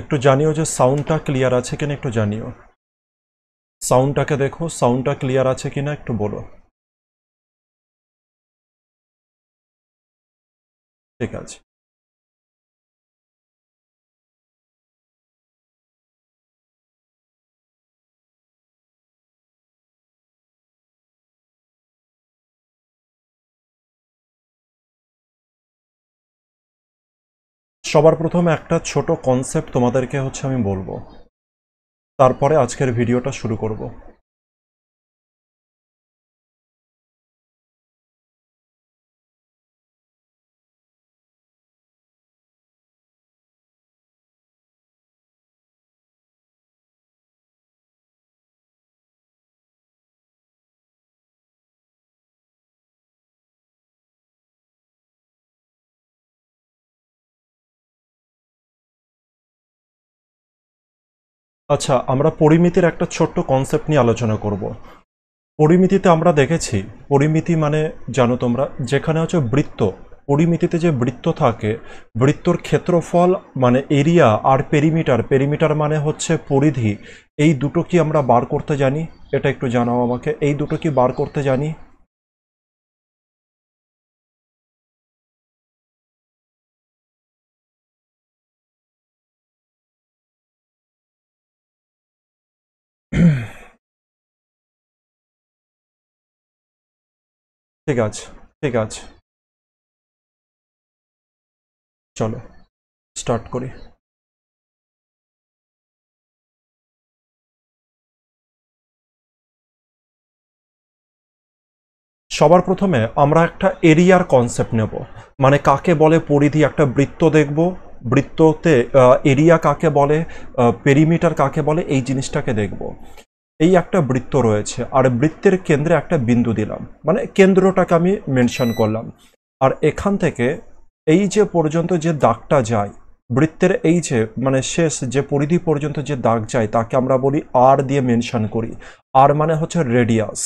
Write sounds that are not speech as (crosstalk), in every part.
একটু জানিও যে সাউন্ডটা ক্লিয়ার আছে কিনা একটু জানিও সাউন্ডটাকে দেখো সাউন্ডটা ক্লিয়ার আছে কিনা একটু বলো ঠিক আছে সবার প্রথমে একটা ছোট কনসেপ্ট তোমাদেরকে হচ্ছে আমি বলবো তারপরে আজকের ভিডিওটা শুরু করব আচ্ছা আমরা পরিমিতির একটা ছোট্ট কনসেপ্ট নিয়ে আলোচনা করব পরিমিতিতে আমরা দেখেছি পরিমিতি মানে জানো তোমরা যেখানে হচ্ছে বৃত্ত পরিমিতিতে যে বৃত্ত থাকে বৃত্তর ক্ষেত্রফল মানে এরিয়া আর পেরিমিটার পেরিমিটার মানে হচ্ছে পরিধি এই দুটো কি আমরা বার করতে জানি এটা একটু জানাও আমাকে এই দুটো কি বার করতে জানি (clears throat) ঠিক আছে ঠিক আছে চলো স্টার্ট করি সবার প্রথমে আমরা একটা এরিয়ার কনসেপ্ট নেব মানে কাকে বলে পরিধি একটা বৃত্ত দেখব বৃত্ততে এরিয়া কাকে বলে পেরিমিটার কাকে বলে এই জিনিসটাকে দেখব এই একটা বৃত্ত রয়েছে আর বৃত্তের কেন্দ্রে একটা বিন্দু দিলাম মানে কেন্দ্রটাকে আমি মেনশন করলাম আর এখান থেকে এই যে পর্যন্ত যে দাগটা যায় বৃত্তের এই যে মানে শেষ যে পরিধি পর্যন্ত যে দাগ যায় তাকে আমরা বলি আর দিয়ে মেনশন করি আর মানে হচ্ছে রেডিয়াস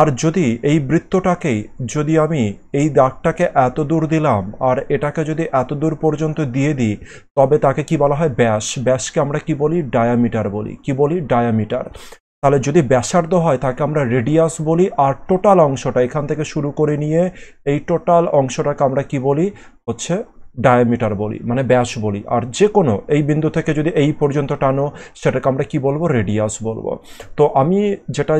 আর যদি এই বৃত্তটাকেই যদি আমি এই দাগটাকে এত দূর দিলাম আর এটাকে যদি এত দূর পর্যন্ত দিয়ে দিই তবে তাকে কি বলা হয় ব্যাস ব্যাসকে আমরা কি বলি ডায়ামিটার বলি কি বলি ডায়ামিটার তাহলে যদি ব্যাসার্ধ হয় তাকে আমরা রেডিয়াস বলি আর টোটাল অংশটা এখান থেকে শুরু করে নিয়ে এই টোটাল অংশটাকে আমরা কি বলি হচ্ছে ডায়ামিটার বলি মানে ব্যাস বলি আর যে কোনো এই বিন্দু থেকে যদি এই পর্যন্ত টানো সেটাকে আমরা কি বলবো রেডিয়াস বলবো তো আমি যেটা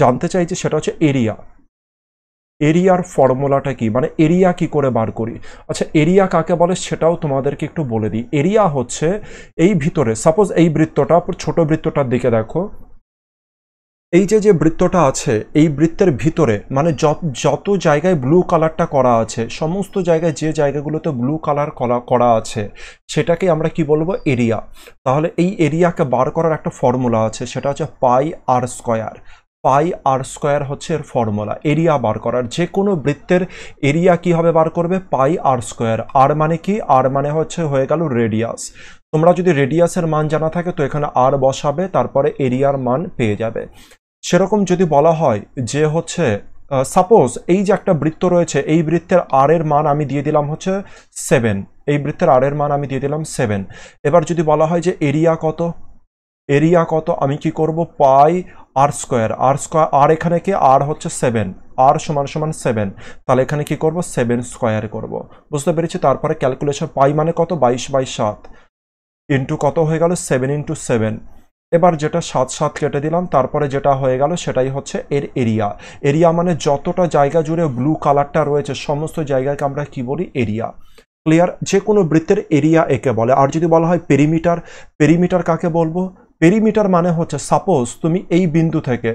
জানতে চাইছি সেটা হচ্ছে এরিয়া এরিয়ার ফর্মুলাটা কি মানে এরিয়া কি করে বার করি আচ্ছা এরিয়া কাকে বলে সেটাও তোমাদেরকে একটু বলে দিই এরিয়া হচ্ছে এই ভিতরে সাপোজ এই বৃত্তটা ছোট বৃত্তটার দিকে দেখো এই যে যে বৃত্তটা আছে এই বৃত্তের ভিতরে মানে যত জায়গায় ব্লু কালারটা করা আছে সমস্ত জায়গায় যে জায়গাগুলোতে ব্লু কালার করা আছে সেটাকে আমরা কি বলবো এরিয়া তাহলে এই এরিয়াকে বার করার একটা ফর্মুলা আছে সেটা হচ্ছে পাই আর স্কোয়ার পাই আর স্কোয়ার হচ্ছে এর ফর্মুলা এরিয়া বার করার যে কোনো বৃত্তের এরিয়া কীভাবে বার করবে পাই আর স্কোয়ার আর মানে কি আর মানে হচ্ছে হয়ে গেল রেডিয়াস তোমরা যদি রেডিয়াসের মান জানা থাকে তো এখানে আর বসাবে তারপরে এরিয়ার মান পেয়ে যাবে সেরকম যদি বলা হয় যে হচ্ছে সাপোজ এই যে একটা বৃত্ত রয়েছে এই বৃত্তের আর এর মান আমি দিয়ে দিলাম হচ্ছে সেভেন এই বৃত্তের আর এর মান আমি দিয়ে দিলাম সেভেন এবার যদি বলা হয় যে এরিয়া কত এরিয়া কত আমি কি করব পাই আর স্কোয়ার আর স্কোয়ার আর এখানে কি আর হচ্ছে সেভেন আর সমান সমান সেভেন তাহলে এখানে কি করব সেভেন স্কোয়ার করব বুঝতে পেরেছি তারপরে ক্যালকুলেশন পাই মানে কত বাইশ বাই সাত ইন্টু কত হয়ে গেল সেভেন ইন্টু সেভেন এবার যেটা সাত সাত কেটে দিলাম তারপরে যেটা হয়ে গেল সেটাই হচ্ছে এর এরিয়া এরিয়া মানে যতটা জায়গা জুড়ে ব্লু কালারটা রয়েছে সমস্ত জায়গাকে আমরা কি বলি এরিয়া ক্লিয়ার যে কোনো বৃত্তের এরিয়া একে বলে আর যদি বলা হয় পেরিমিটার পেরিমিটার কাকে বলবো পেরিমিটার মানে হচ্ছে সাপোজ তুমি এই বিন্দু থেকে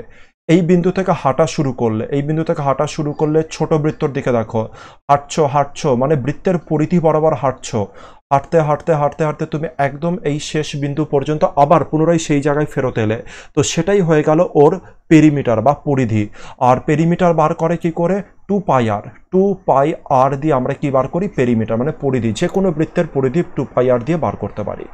এই বিন্দু থেকে হাঁটা শুরু করলে এই বিন্দু থেকে হাঁটা শুরু করলে ছোট বৃত্তর দিকে দেখো হাঁটছো হাঁটছো মানে বৃত্তের পরিধি বরাবর হাঁটছো হাঁটতে হাঁটতে হাঁটতে হাঁটতে তুমি একদম এই শেষ বিন্দু পর্যন্ত আবার পুনরায় সেই জায়গায় ফেরত এলে তো সেটাই হয়ে গেল ওর পেরিমিটার বা পরিধি আর পেরিমিটার বার করে কি করে টু পাই আর টু পাই আর দিয়ে আমরা কি বার করি পেরিমিটার মানে পরিধি যে কোনো বৃত্তের পরিধি টু পাই আর দিয়ে বার করতে পারি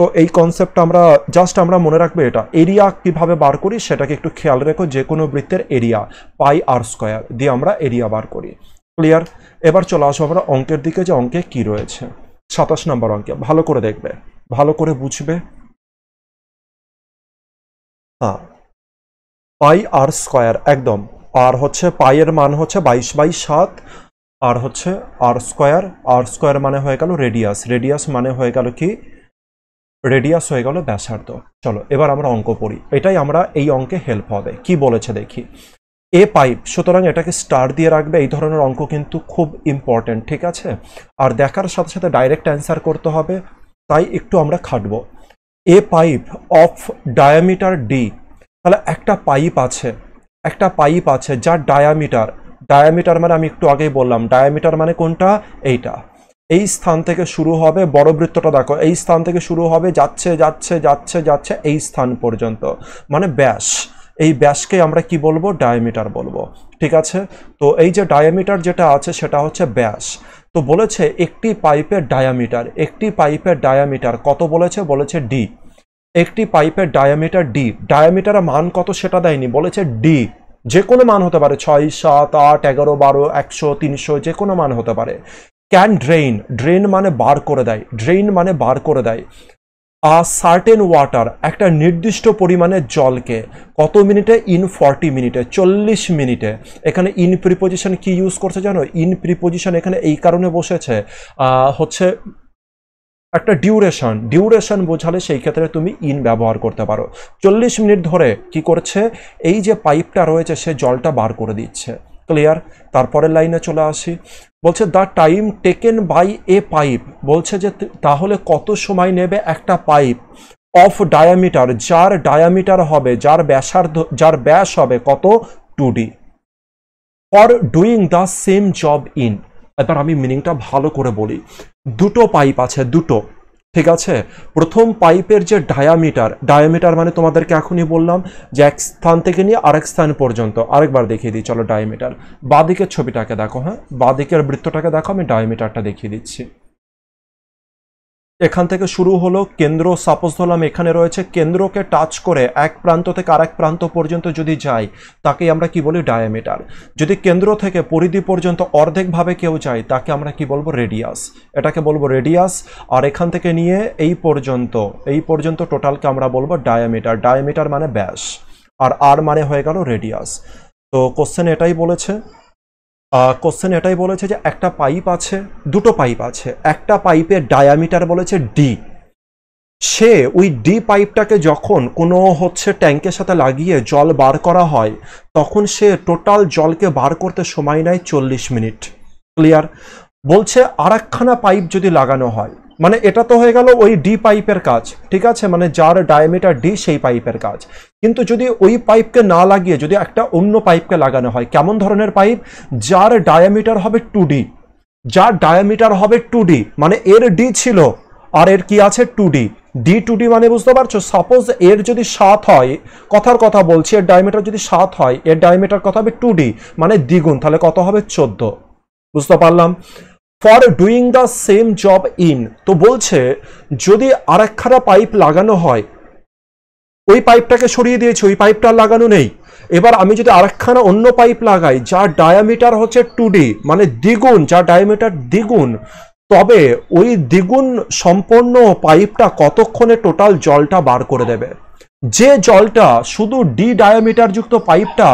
তো এই কনসেপ্ট আমরা জাস্ট আমরা মনে রাখবো এটা এরিয়া কিভাবে বার করি সেটাকে একটু খেয়াল রেখো যে কোনো বৃত্তের এরিয়া পাই আর স্কোয়ার দিয়ে আমরা এরিয়া বার করি ক্লিয়ার এবার চলে আসবো আমরা অঙ্কের দিকে যে অঙ্কে কি রয়েছে সাতাশ নম্বর অঙ্কে ভালো করে দেখবে ভালো করে বুঝবে হ্যাঁ পাই আর স্কোয়ার একদম আর হচ্ছে এর মান হচ্ছে বাইশ বাই সাত আর হচ্ছে আর স্কোয়ার আর স্কোয়ার মানে হয়ে গেল রেডিয়াস রেডিয়াস মানে হয়ে গেল কি রেডিয়াস হয়ে গেল ব্যাসার্ধ চলো এবার আমরা অঙ্ক পড়ি এটাই আমরা এই অঙ্কে হেল্প হবে কি বলেছে দেখি এ পাইপ সুতরাং এটাকে স্টার দিয়ে রাখবে এই ধরনের অঙ্ক কিন্তু খুব ইম্পর্ট্যান্ট ঠিক আছে আর দেখার সাথে সাথে ডাইরেক্ট অ্যান্সার করতে হবে তাই একটু আমরা খাটবো a pipe of diameter D তাহলে একটা পাইপ আছে একটা পাইপ আছে যার ডায়ামিটার ডায়ামিটার মানে আমি একটু আগেই বললাম ডায়ামিটার মানে কোনটা এইটা এই স্থান থেকে শুরু হবে বড় বৃত্তটা দেখো এই স্থান থেকে শুরু হবে যাচ্ছে যাচ্ছে যাচ্ছে যাচ্ছে এই স্থান পর্যন্ত মানে ব্যাস এই ব্যাসকে আমরা কি বলবো ডায়ামিটার বলবো ঠিক আছে তো এই যে ডায়ামিটার যেটা আছে সেটা হচ্ছে ব্যাস তো বলেছে একটি পাইপের ডায়ামিটার একটি পাইপের ডায়ামিটার কত বলেছে বলেছে ডি একটি পাইপের ডায়ামিটার ডি ডায়ামিটারের মান কত সেটা দেয়নি বলেছে ডি যে কোনো মান হতে পারে ছয় সাত আট এগারো বারো একশো তিনশো যে কোনো মান হতে পারে ক্যান ড্রেইন ড্রেন মানে বার করে দেয় ড্রেইন মানে বার করে দেয় আ সার্টেন ওয়াটার একটা নির্দিষ্ট পরিমাণে জলকে কত মিনিটে ইন ফর্টি মিনিটে চল্লিশ মিনিটে এখানে ইন প্রিপোজিশন কি ইউজ করছে জানো ইন প্রিপোজিশন এখানে এই কারণে বসেছে হচ্ছে একটা ডিউরেশন ডিউরেশন বোঝালে সেই ক্ষেত্রে তুমি ইন ব্যবহার করতে পারো চল্লিশ মিনিট ধরে কি করছে এই যে পাইপটা রয়েছে সে জলটা বার করে দিচ্ছে ক্লিয়ার তারপরের লাইনে চলে আসি বলছে the time taken by a pipe বলছে যে তাহলে কত সময় নেবে একটা পাইপ অফ ডায়ামিটার যার ডায়ামিটার হবে যার ব্যাসার্ধ যার ব্যাস হবে কত two D for doing the same job in এবার আমি মিনিংটা ভালো করে বলি দুটো পাইপ আছে দুটো ঠিক আছে প্রথম পাইপের যে ডায়ামিটার ডায়ামিটার মানে তোমাদেরকে এখনই বললাম যে এক স্থান থেকে নিয়ে আরেক স্থান পর্যন্ত আরেকবার দেখিয়ে দিই চলো ডায়ামিটার বাঁদিকের ছবিটাকে দেখো হ্যাঁ বাঁদিকের বৃত্তটাকে দেখো আমি ডায়ামিটারটা দেখিয়ে দিচ্ছি এখান থেকে শুরু হলো কেন্দ্র সাপোজ ধরলাম এখানে রয়েছে কেন্দ্রকে টাচ করে এক প্রান্ত থেকে আরেক প্রান্ত পর্যন্ত যদি যায় তাকে আমরা কি বলি ডায়ামিটার যদি কেন্দ্র থেকে পরিধি পর্যন্ত অর্ধেকভাবে কেউ যায় তাকে আমরা কি বলবো রেডিয়াস এটাকে বলবো রেডিয়াস আর এখান থেকে নিয়ে এই পর্যন্ত এই পর্যন্ত টোটালকে আমরা বলবো ডায়ামিটার ডায়ামিটার মানে ব্যাস আর আর মানে হয়ে গেল রেডিয়াস তো কোশ্চেন এটাই বলেছে কোশ্চেন এটাই বলেছে যে একটা পাইপ আছে দুটো পাইপ আছে একটা পাইপের ডায়ামিটার বলেছে ডি সে ওই ডি পাইপটাকে যখন কোনো হচ্ছে ট্যাঙ্কের সাথে লাগিয়ে জল বার করা হয় তখন সে টোটাল জলকে বার করতে সময় নেয় চল্লিশ মিনিট ক্লিয়ার বলছে আর একখানা পাইপ যদি লাগানো হয় মানে এটা তো হয়ে গেল ওই ডি পাইপের কাজ ঠিক আছে মানে যার ডায়ামিটার ডি সেই পাইপের কাজ কিন্তু যদি ওই পাইপকে না লাগিয়ে যদি একটা অন্য পাইপকে লাগানো হয় কেমন ধরনের পাইপ যার ডায়ামিটার হবে টু ডি যার ডায়ামিটার হবে টু ডি মানে এর ডি ছিল আর এর কি আছে two D D two D মানে বুঝতে পারছো সাপোজ এর যদি সাত হয় কথার কথা বলছি এর ডায়ামিটার যদি সাত হয় এর ডায়ামিটার কথা হবে টু ডি মানে দ্বিগুণ তাহলে কত হবে চোদ্দ বুঝতে পারলাম for doing the same job in তো বলছে যদি আরেকখানা পাইপ লাগানো হয় ওই পাইপটাকে সরিয়ে দিয়েছি ওই পাইপটা লাগানো নেই এবার আমি যদি আরেকখানা অন্য পাইপ লাগাই যার ডায়ামিটার হচ্ছে টু ডি মানে দ্বিগুণ যার ডায়ামিটার দ্বিগুণ তবে ওই দ্বিগুণ সম্পন্ন পাইপটা কতক্ষণে টোটাল জলটা বার করে দেবে যে জলটা শুধু ডি ডায়ামিটারযুক্ত পাইপটা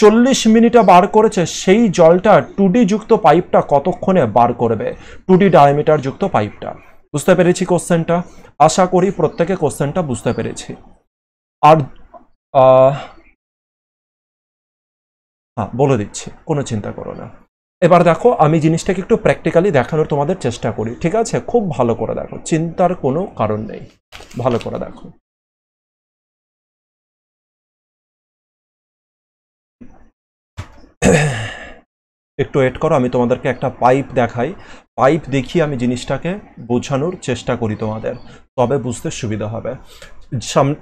চল্লিশ মিনিটে বার করেছে সেই জলটা টুডি যুক্ত পাইপটা কতক্ষণে বার করবে টুডি ডায়ামিটার যুক্ত পাইপটা বুঝতে পেরেছি কোশ্চেনটা আশা করি প্রত্যেকে কোশ্চেনটা বুঝতে পেরেছি আর হ্যাঁ বলে দিচ্ছি কোনো চিন্তা করো না এবার দেখো আমি জিনিসটাকে একটু প্র্যাকটিক্যালি দেখানোর তোমাদের চেষ্টা করি ঠিক আছে খুব ভালো করে দেখো চিন্তার কোনো কারণ নেই ভালো করে দেখো একটু ওয়েট করো আমি তোমাদেরকে একটা পাইপ দেখাই পাইপ দেখিয়ে আমি জিনিসটাকে বোঝানোর চেষ্টা করি তোমাদের তবে বুঝতে সুবিধা হবে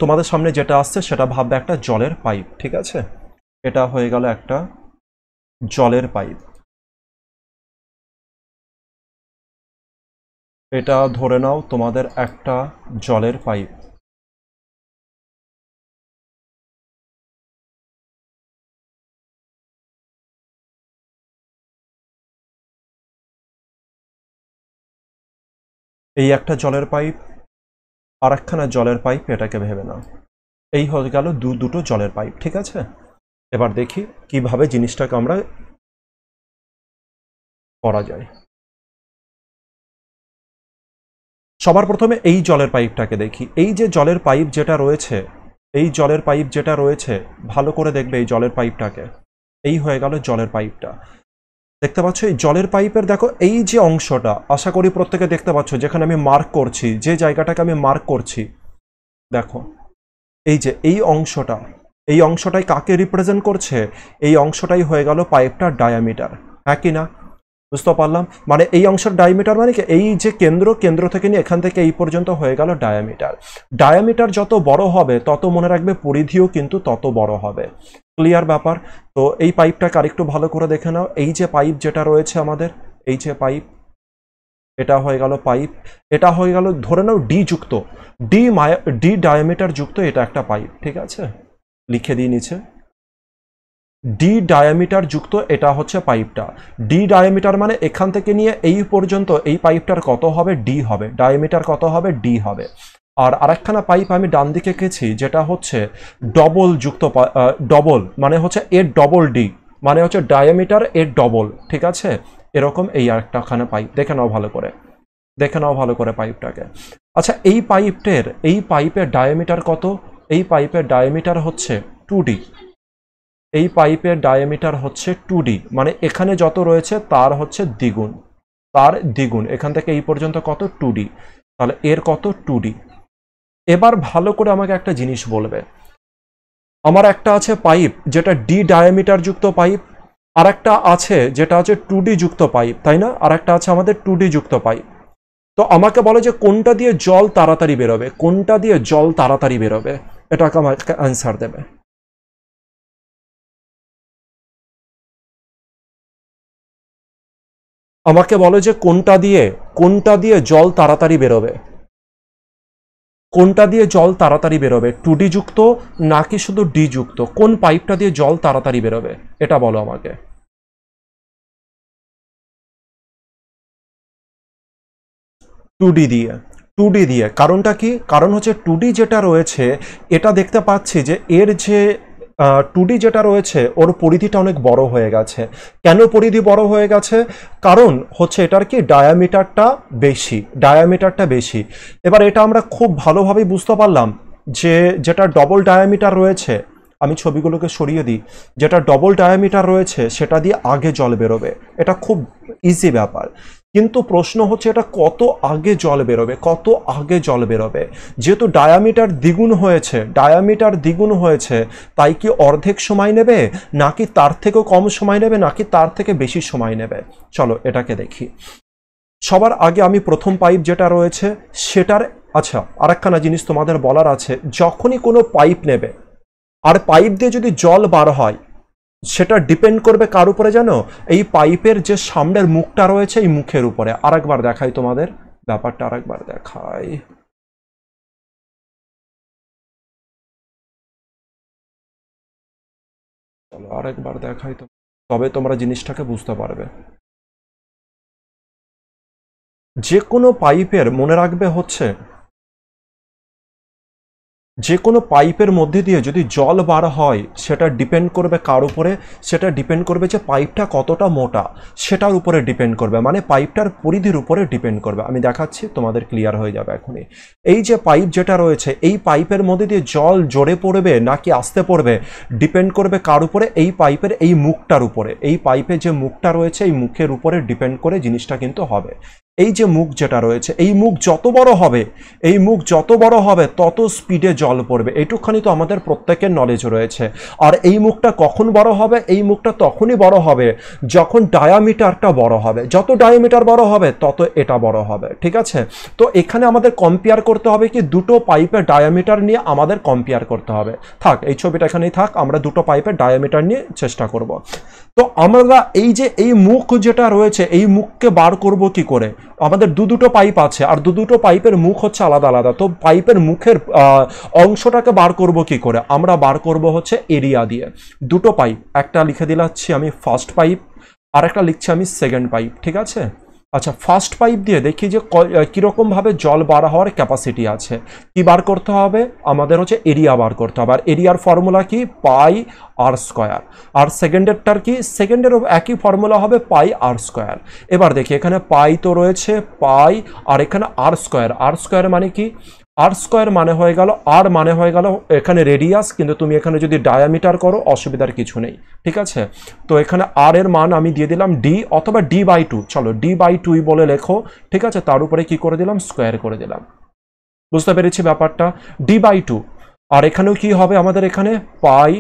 তোমাদের সামনে যেটা আসছে সেটা ভাববে একটা জলের পাইপ ঠিক আছে এটা হয়ে গেল একটা জলের পাইপ এটা ধরে নাও তোমাদের একটা জলের পাইপ এই একটা জলের পাইপ আর একখানা জলের পাইপ এটাকে ভেবে না এই হয়ে গেল দু দুটো জলের পাইপ ঠিক আছে এবার দেখি কিভাবে জিনিসটাকে আমরা করা যায় সবার প্রথমে এই জলের পাইপটাকে দেখি এই যে জলের পাইপ যেটা রয়েছে এই জলের পাইপ যেটা রয়েছে ভালো করে দেখবে এই জলের পাইপটাকে এই হয়ে গেল জলের পাইপটা দেখতে পাচ্ছ এই জলের পাইপের দেখো এই যে অংশটা আশা করি প্রত্যেকে দেখতে পাচ্ছ যেখানে আমি মার্ক করছি যে জায়গাটাকে আমি মার্ক করছি দেখো এই যে এই অংশটা এই অংশটাই কাকে রিপ্রেজেন্ট করছে এই অংশটাই হয়ে গেল পাইপটার ডায়ামিটার হ্যাঁ কি না বুঝতে পারলাম মানে এই অংশের ডায়ামিটার মানে কি এই যে কেন্দ্র কেন্দ্র থেকে নিয়ে এখান থেকে এই পর্যন্ত হয়ে গেল ডায়ামিটার ডায়ামিটার যত বড় হবে তত মনে রাখবে পরিধিও কিন্তু তত বড় হবে ক্লিয়ার ব্যাপার তো এই পাইপটাকে আরেকটু ভালো করে দেখে নাও এই যে পাইপ যেটা রয়েছে আমাদের এই যে পাইপ এটা হয়ে গেল পাইপ এটা হয়ে গেল ধরে নাও ডি যুক্ত ডি মায়া ডি ডায়ামিটার যুক্ত এটা একটা পাইপ ঠিক আছে লিখে দিয়ে নিচে ডি ডায়ামিটার যুক্ত এটা হচ্ছে পাইপটা ডি ডায়ামিটার মানে এখান থেকে নিয়ে এই পর্যন্ত এই পাইপটার কত হবে ডি হবে ডায়ামিটার কত হবে ডি হবে আর আরেকখানা পাইপ আমি ডান দিকে কেছি যেটা হচ্ছে ডবল যুক্ত ডবল মানে হচ্ছে এর ডবল ডি মানে হচ্ছে ডায়ামিটার এর ডবল ঠিক আছে এরকম এই আরেকটাখানা পাইপ দেখে নাও ভালো করে দেখে নাও ভালো করে পাইপটাকে আচ্ছা এই পাইপটের এই পাইপের ডায়ামিটার কত এই পাইপের ডায়ামিটার হচ্ছে টু এই পাইপের ডায়ামিটার হচ্ছে টু মানে এখানে যত রয়েছে তার হচ্ছে দ্বিগুণ তার দ্বিগুণ এখান থেকে এই পর্যন্ত কত টু তাহলে এর কত টু এবার ভালো করে আমাকে একটা জিনিস বলবে আমার একটা আছে পাইপ যেটা ডি ডায়ামিটার যুক্ত পাইপ আর একটা আছে যেটা আছে টু যুক্ত পাইপ তাই না আর একটা আছে আমাদের টু যুক্ত পাইপ তো আমাকে বলে যে কোনটা দিয়ে জল তাড়াতাড়ি বেরোবে কোনটা দিয়ে জল তাড়াতাড়ি বেরোবে এটাকে আমাকে অ্যান্সার দেবে আমাকে বলে যে কোনটা দিয়ে কোনটা দিয়ে জল তাড়াতাড়ি বেরোবে কোনটা দিয়ে জল তাড়াতাড়ি বেরোবে টু ডি যুক্ত নাকি শুধু ডি যুক্ত কোন পাইপটা দিয়ে জল তাড়াতাড়ি বেরোবে এটা বলো আমাকে টু ডি দিয়ে টু ডি দিয়ে কারণটা কি কারণ হচ্ছে টু ডি যেটা রয়েছে এটা দেখতে পাচ্ছি যে এর যে টুডি যেটা রয়েছে ওর পরিধিটা অনেক বড় হয়ে গেছে কেন পরিধি বড় হয়ে গেছে কারণ হচ্ছে এটার কি ডায়ামিটারটা বেশি ডায়ামিটারটা বেশি এবার এটা আমরা খুব ভালোভাবেই বুঝতে পারলাম যে যেটা ডবল ডায়ামিটার রয়েছে আমি ছবিগুলোকে সরিয়ে দিই যেটা ডবল ডায়ামিটার রয়েছে সেটা দিয়ে আগে জল বেরোবে এটা খুব ইজি ব্যাপার কিন্তু প্রশ্ন হচ্ছে এটা কত আগে জল বেরোবে কত আগে জল বেরোবে যেহেতু ডায়ামিটার দ্বিগুণ হয়েছে ডায়ামিটার দ্বিগুণ হয়েছে তাই কি অর্ধেক সময় নেবে নাকি তার থেকেও কম সময় নেবে নাকি তার থেকে বেশি সময় নেবে চলো এটাকে দেখি সবার আগে আমি প্রথম পাইপ যেটা রয়েছে সেটার আচ্ছা আরেকখানা জিনিস তোমাদের বলার আছে যখনই কোনো পাইপ নেবে আর পাইপ দিয়ে যদি জল বার হয় সেটা ডিপেন্ড করবে কার উপরে জানো এই পাইপের যে সামনের মুখটা রয়েছে এই মুখের উপরে আরেকবার দেখাই তোমাদের ব্যাপারটা আরেকবার দেখাই চলো আরেকবার দেখাই তো তবে তোমরা জিনিসটাকে বুঝতে পারবে যে কোনো পাইপের মনে রাখবে হচ্ছে যে কোনো পাইপের মধ্যে দিয়ে যদি জল বার হয় সেটা ডিপেন্ড করবে কার উপরে সেটা ডিপেন্ড করবে যে পাইপটা কতটা মোটা সেটার উপরে ডিপেন্ড করবে মানে পাইপটার পরিধির উপরে ডিপেন্ড করবে আমি দেখাচ্ছি তোমাদের ক্লিয়ার হয়ে যাবে এখনই এই যে পাইপ যেটা রয়েছে এই পাইপের মধ্যে দিয়ে জল জোরে পড়বে নাকি আসতে পড়বে ডিপেন্ড করবে কার উপরে এই পাইপের এই মুখটার উপরে এই পাইপে যে মুখটা রয়েছে এই মুখের উপরে ডিপেন্ড করে জিনিসটা কিন্তু হবে এই যে মুখ যেটা রয়েছে এই মুখ যত বড় হবে এই মুখ যত বড় হবে তত স্পিডে জল পড়বে এটুকখানি তো আমাদের প্রত্যেকের নলেজ রয়েছে আর এই মুখটা কখন বড় হবে এই মুখটা তখনই বড় হবে যখন ডায়ামিটারটা বড় হবে যত ডায়ামিটার বড় হবে তত এটা বড় হবে ঠিক আছে তো এখানে আমাদের কম্পেয়ার করতে হবে কি দুটো পাইপের ডায়ামিটার নিয়ে আমাদের কম্পেয়ার করতে হবে থাক এই ছবিটা এখানেই থাক আমরা দুটো পাইপের ডায়ামিটার নিয়ে চেষ্টা করব তো আমরা এই যে এই মুখ যেটা রয়েছে এই মুখকে বার করব কি করে আমাদের দু দুটো পাইপ আছে আর দু দুটো পাইপের মুখ হচ্ছে আলাদা আলাদা তো পাইপের মুখের অংশটাকে বার করব কি করে আমরা বার করব হচ্ছে এরিয়া দিয়ে দুটো পাইপ একটা লিখে দিলাচ্ছি আমি ফার্স্ট পাইপ আর একটা লিখছি আমি সেকেন্ড পাইপ ঠিক আছে আচ্ছা ফার্স্ট পাইপ দিয়ে দেখি যে কীরকমভাবে জল বার হওয়ার ক্যাপাসিটি আছে কি বার করতে হবে আমাদের হচ্ছে এরিয়া বার করতে হবে আর এরিয়ার ফর্মুলা কি পাই আর স্কোয়ার আর সেকেন্ডেরটার কি সেকেন্ডের একই ফর্মুলা হবে পাই আর স্কোয়ার এবার দেখি এখানে পাই তো রয়েছে পাই আর এখানে আর স্কোয়ার আর স্কোয়ার মানে কি আর স্কোয়ার মানে হয়ে গেল আর মানে হয়ে গেল এখানে রেডিয়াস কিন্তু তুমি এখানে যদি ডায়ামিটার করো অসুবিধার কিছু নেই ঠিক আছে তো এখানে আর এর মান আমি দিয়ে দিলাম ডি অথবা ডি বাই টু চলো ডি বাই টুই বলে লেখো ঠিক আছে তার উপরে কি করে দিলাম স্কোয়ার করে দিলাম বুঝতে পেরেছি ব্যাপারটা ডি বাই টু আর এখানেও কি হবে আমাদের এখানে পাই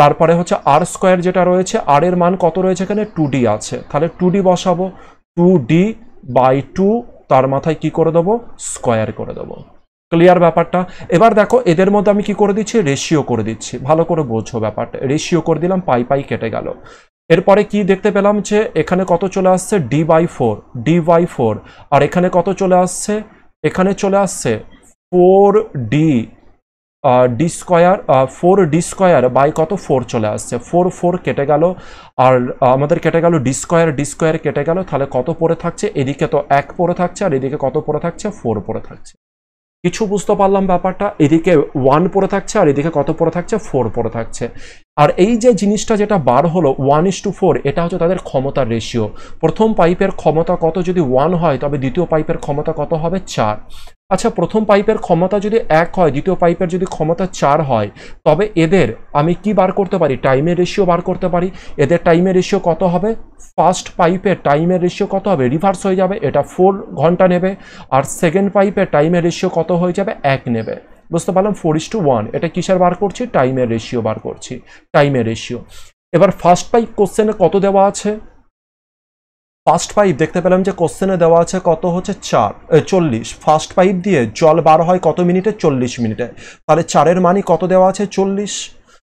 তারপরে হচ্ছে আর স্কোয়ার যেটা রয়েছে আর এর মান কত রয়েছে এখানে টু ডি আছে তাহলে টু ডি বসাবো টু ডি বাই টু তার মাথায় কি করে দেবো স্কোয়ার করে দেবো ক্লিয়ার ব্যাপারটা এবার দেখো এদের মধ্যে আমি কি করে দিচ্ছি রেশিও করে দিচ্ছি ভালো করে বোঝো ব্যাপারটা রেশিও করে দিলাম পাই পাই কেটে গেল এরপরে কি দেখতে পেলাম যে এখানে কত চলে আসছে D by four D by four আর এখানে কত চলে আসছে এখানে চলে আসছে four D D square four D square by কত ফোর চলে আসছে ফোর ফোর কেটে গেল আর আমাদের কেটে গেল ডি স্কোয়ার ডি স্কোয়ার কেটে গেল তাহলে কত পরে থাকছে এদিকে তো এক পরে থাকছে আর এদিকে কত পরে থাকছে ফোর পরে থাকছে কিছু বুঝতে পারলাম ব্যাপারটা এদিকে ওয়ান পরে থাকছে আর এদিকে কত পরে থাকছে ফোর পরে থাকছে আর এই যে জিনিসটা যেটা বার হলো ওয়ান ইস টু ফোর এটা হচ্ছে তাদের ক্ষমতার রেশিও প্রথম পাইপের ক্ষমতা কত যদি ওয়ান হয় তবে দ্বিতীয় পাইপের ক্ষমতা কত হবে চার আচ্ছা প্রথম পাইপের ক্ষমতা যদি এক হয় দ্বিতীয় পাইপের যদি ক্ষমতা চার হয় তবে এদের আমি কি বার করতে পারি টাইমের রেশিও বার করতে পারি এদের টাইমের রেশিও কত হবে ফার্স্ট পাইপের টাইমের রেশিও কত হবে রিভার্স হয়ে যাবে এটা ফোর ঘন্টা নেবে আর সেকেন্ড পাইপের টাইমের রেশিও কত হয়ে যাবে এক নেবে বুঝতে পারলাম ফোর ইস টু ওয়ান এটা কিসের বার করছি টাইমের রেশিও বার করছি টাইমের রেশিও এবার ফার্স্ট পাইপ কোশ্চেনে কত দেওয়া আছে ফার্স্ট পাইপ দেখতে পেলাম যে কোশ্চেনে দেওয়া আছে কত হচ্ছে চার চল্লিশ ফার্স্ট পাইপ দিয়ে জল বার হয় কত মিনিটে চল্লিশ মিনিটে তাহলে চারের মানি কত দেওয়া আছে চল্লিশ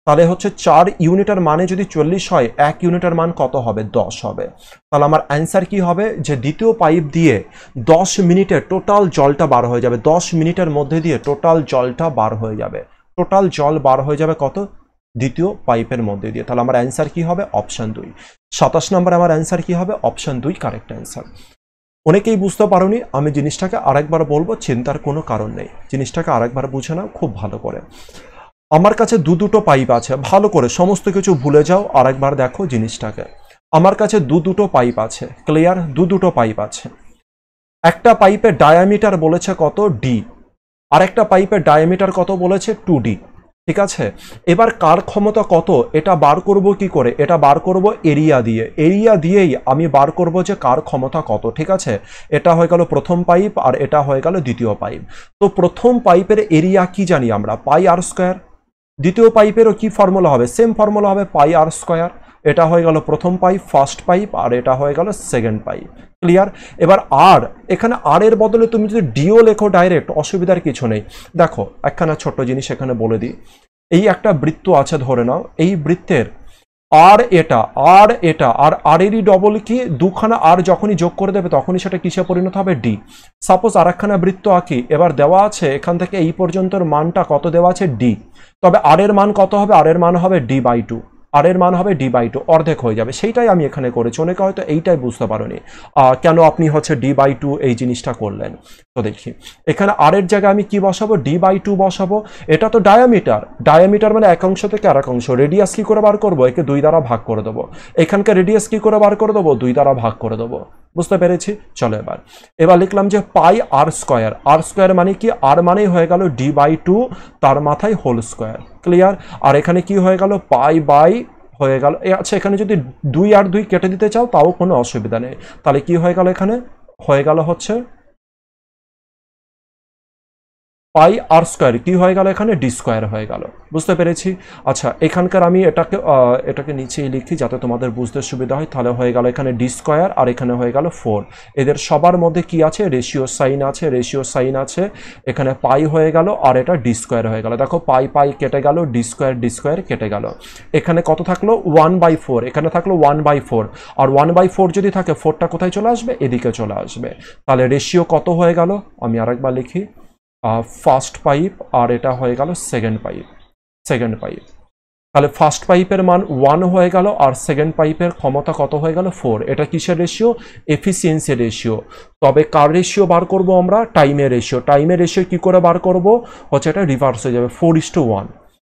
তাহলে হচ্ছে চার ইউনিটের মানে যদি চল্লিশ হয় এক ইউনিটের মান কত হবে দশ হবে তাহলে আমার অ্যান্সার কি হবে যে দ্বিতীয় পাইপ দিয়ে দশ মিনিটে টোটাল জলটা বার হয়ে যাবে দশ মিনিটের মধ্যে দিয়ে টোটাল জলটা বার হয়ে যাবে টোটাল জল বার হয়ে যাবে কত দ্বিতীয় পাইপের মধ্যে দিয়ে তাহলে আমার অ্যান্সার কি হবে অপশান দুই সাতাশ নম্বরে আমার অ্যান্সার কি হবে অপশান দুই কারেক্ট অ্যান্সার অনেকেই বুঝতে পারোনি আমি জিনিসটাকে আরেকবার বলবো চিন্তার কোনো কারণ নেই জিনিসটাকে আরেকবার বুঝে নাও খুব ভালো করে আমার কাছে দু দুটো পাইপ আছে ভালো করে সমস্ত কিছু ভুলে যাও আরেকবার দেখো জিনিসটাকে আমার কাছে দু দুটো পাইপ আছে ক্লিয়ার দু দুটো পাইপ আছে একটা পাইপের ডায়ামিটার বলেছে কত ডি আর একটা পাইপের ডায়ামিটার কত বলেছে টু ডি ঠিক আছে এবার কার ক্ষমতা কত এটা বার করব কি করে এটা বার করব এরিয়া দিয়ে এরিয়া দিয়েই আমি বার করব যে কার ক্ষমতা কত ঠিক আছে এটা হয়ে গেল প্রথম পাইপ আর এটা হয়ে গেল দ্বিতীয় পাইপ তো প্রথম পাইপের এরিয়া কি জানি আমরা পাই আর স্কোয়ার দ্বিতীয় পাইপেরও কি ফর্মুলা হবে সেম ফর্মুলা হবে পাই আর স্কোয়ার এটা হয়ে গেল প্রথম পাইপ ফার্স্ট পাইপ আর এটা হয়ে গেল সেকেন্ড পাইপ ক্লিয়ার এবার আর এখানে আর এর বদলে তুমি যদি ডিও লেখো ডাইরেক্ট অসুবিধার কিছু নেই দেখো একখানা ছোট্ট জিনিস এখানে বলে দিই এই একটা বৃত্ত আছে ধরে নাও এই বৃত্তের আর এটা আর এটা আর আর এরই ডবল কি দুখানা আর যখনই যোগ করে দেবে তখনই সেটা কিসে পরিণত হবে ডি সাপোজ আর একখানা বৃত্ত আঁকি এবার দেওয়া আছে এখান থেকে এই পর্যন্তর মানটা কত দেওয়া আছে ডি তবে আর এর মান কত হবে আর এর মান হবে ডি বাই টু আর এর মান হবে ডি বাই টু অর্ধেক হয়ে যাবে সেইটাই আমি এখানে করেছি অনেকে হয়তো এইটাই বুঝতে পারেনি কেন আপনি হচ্ছে ডি বাই টু এই জিনিসটা করলেন তো দেখি এখানে আর এর জায়গায় আমি কি বসাবো ডি বাই টু বসাবো এটা তো ডায়ামিটার ডায়ামিটার মানে এক অংশ থেকে আর এক অংশ রেডিয়াস কী করে বার করবো একে দুই দ্বারা ভাগ করে দেবো এখানকে রেডিয়াস কী করে বার করে দেবো দুই দ্বারা ভাগ করে দেবো বুঝতে পেরেছি চলো এবার এবার লিখলাম যে পাই আর স্কোয়ার আর স্কোয়ার মানে কি আর মানেই হয়ে গেল ডি বাই টু তার মাথায় হোল স্কোয়ার ক্লিয়ার আর এখানে কি হয়ে গেল পাই বাই হয়ে গেল আচ্ছা এখানে যদি দুই আর দুই কেটে দিতে চাও তাও কোনো অসুবিধা নেই তাহলে কি হয়ে গেল এখানে হয়ে গেল হচ্ছে পাই আর স্কোয়ার কী হয়ে গেল এখানে ডি স্কোয়ার হয়ে গেল বুঝতে পেরেছি আচ্ছা এখানকার আমি এটাকে এটাকে নিচেই লিখি যাতে তোমাদের বুঝতে সুবিধা হয় তাহলে হয়ে গেল এখানে ডি স্কোয়ার আর এখানে হয়ে গেল ফোর এদের সবার মধ্যে কি আছে রেশিও সাইন আছে রেশিও সাইন আছে এখানে পাই হয়ে গেল আর এটা ডি স্কোয়ার হয়ে গেল দেখো পাই পাই কেটে গেল ডি স্কোয়ার ডি স্কোয়ার কেটে গেল এখানে কত থাকলো ওয়ান বাই ফোর এখানে থাকলো ওয়ান বাই ফোর আর ওয়ান বাই ফোর যদি থাকে ফোরটা কোথায় চলে আসবে এদিকে চলে আসবে তাহলে রেশিও কত হয়ে গেল আমি আরেকবার লিখি ফার্স্ট পাইপ আর এটা হয়ে গেল সেকেন্ড পাইপ সেকেন্ড পাইপ তাহলে ফার্স্ট পাইপের মান ওয়ান হয়ে গেল আর সেকেন্ড পাইপের ক্ষমতা কত হয়ে গেল ফোর এটা কিসের রেশিও এফিসিয়েন্সি রেশিও তবে কার রেশিও বার করব আমরা টাইমের রেশিও টাইমের রেশিও কী করে বার করব হচ্ছে এটা রিভার্স হয়ে যাবে ফোর ইস টু ওয়ান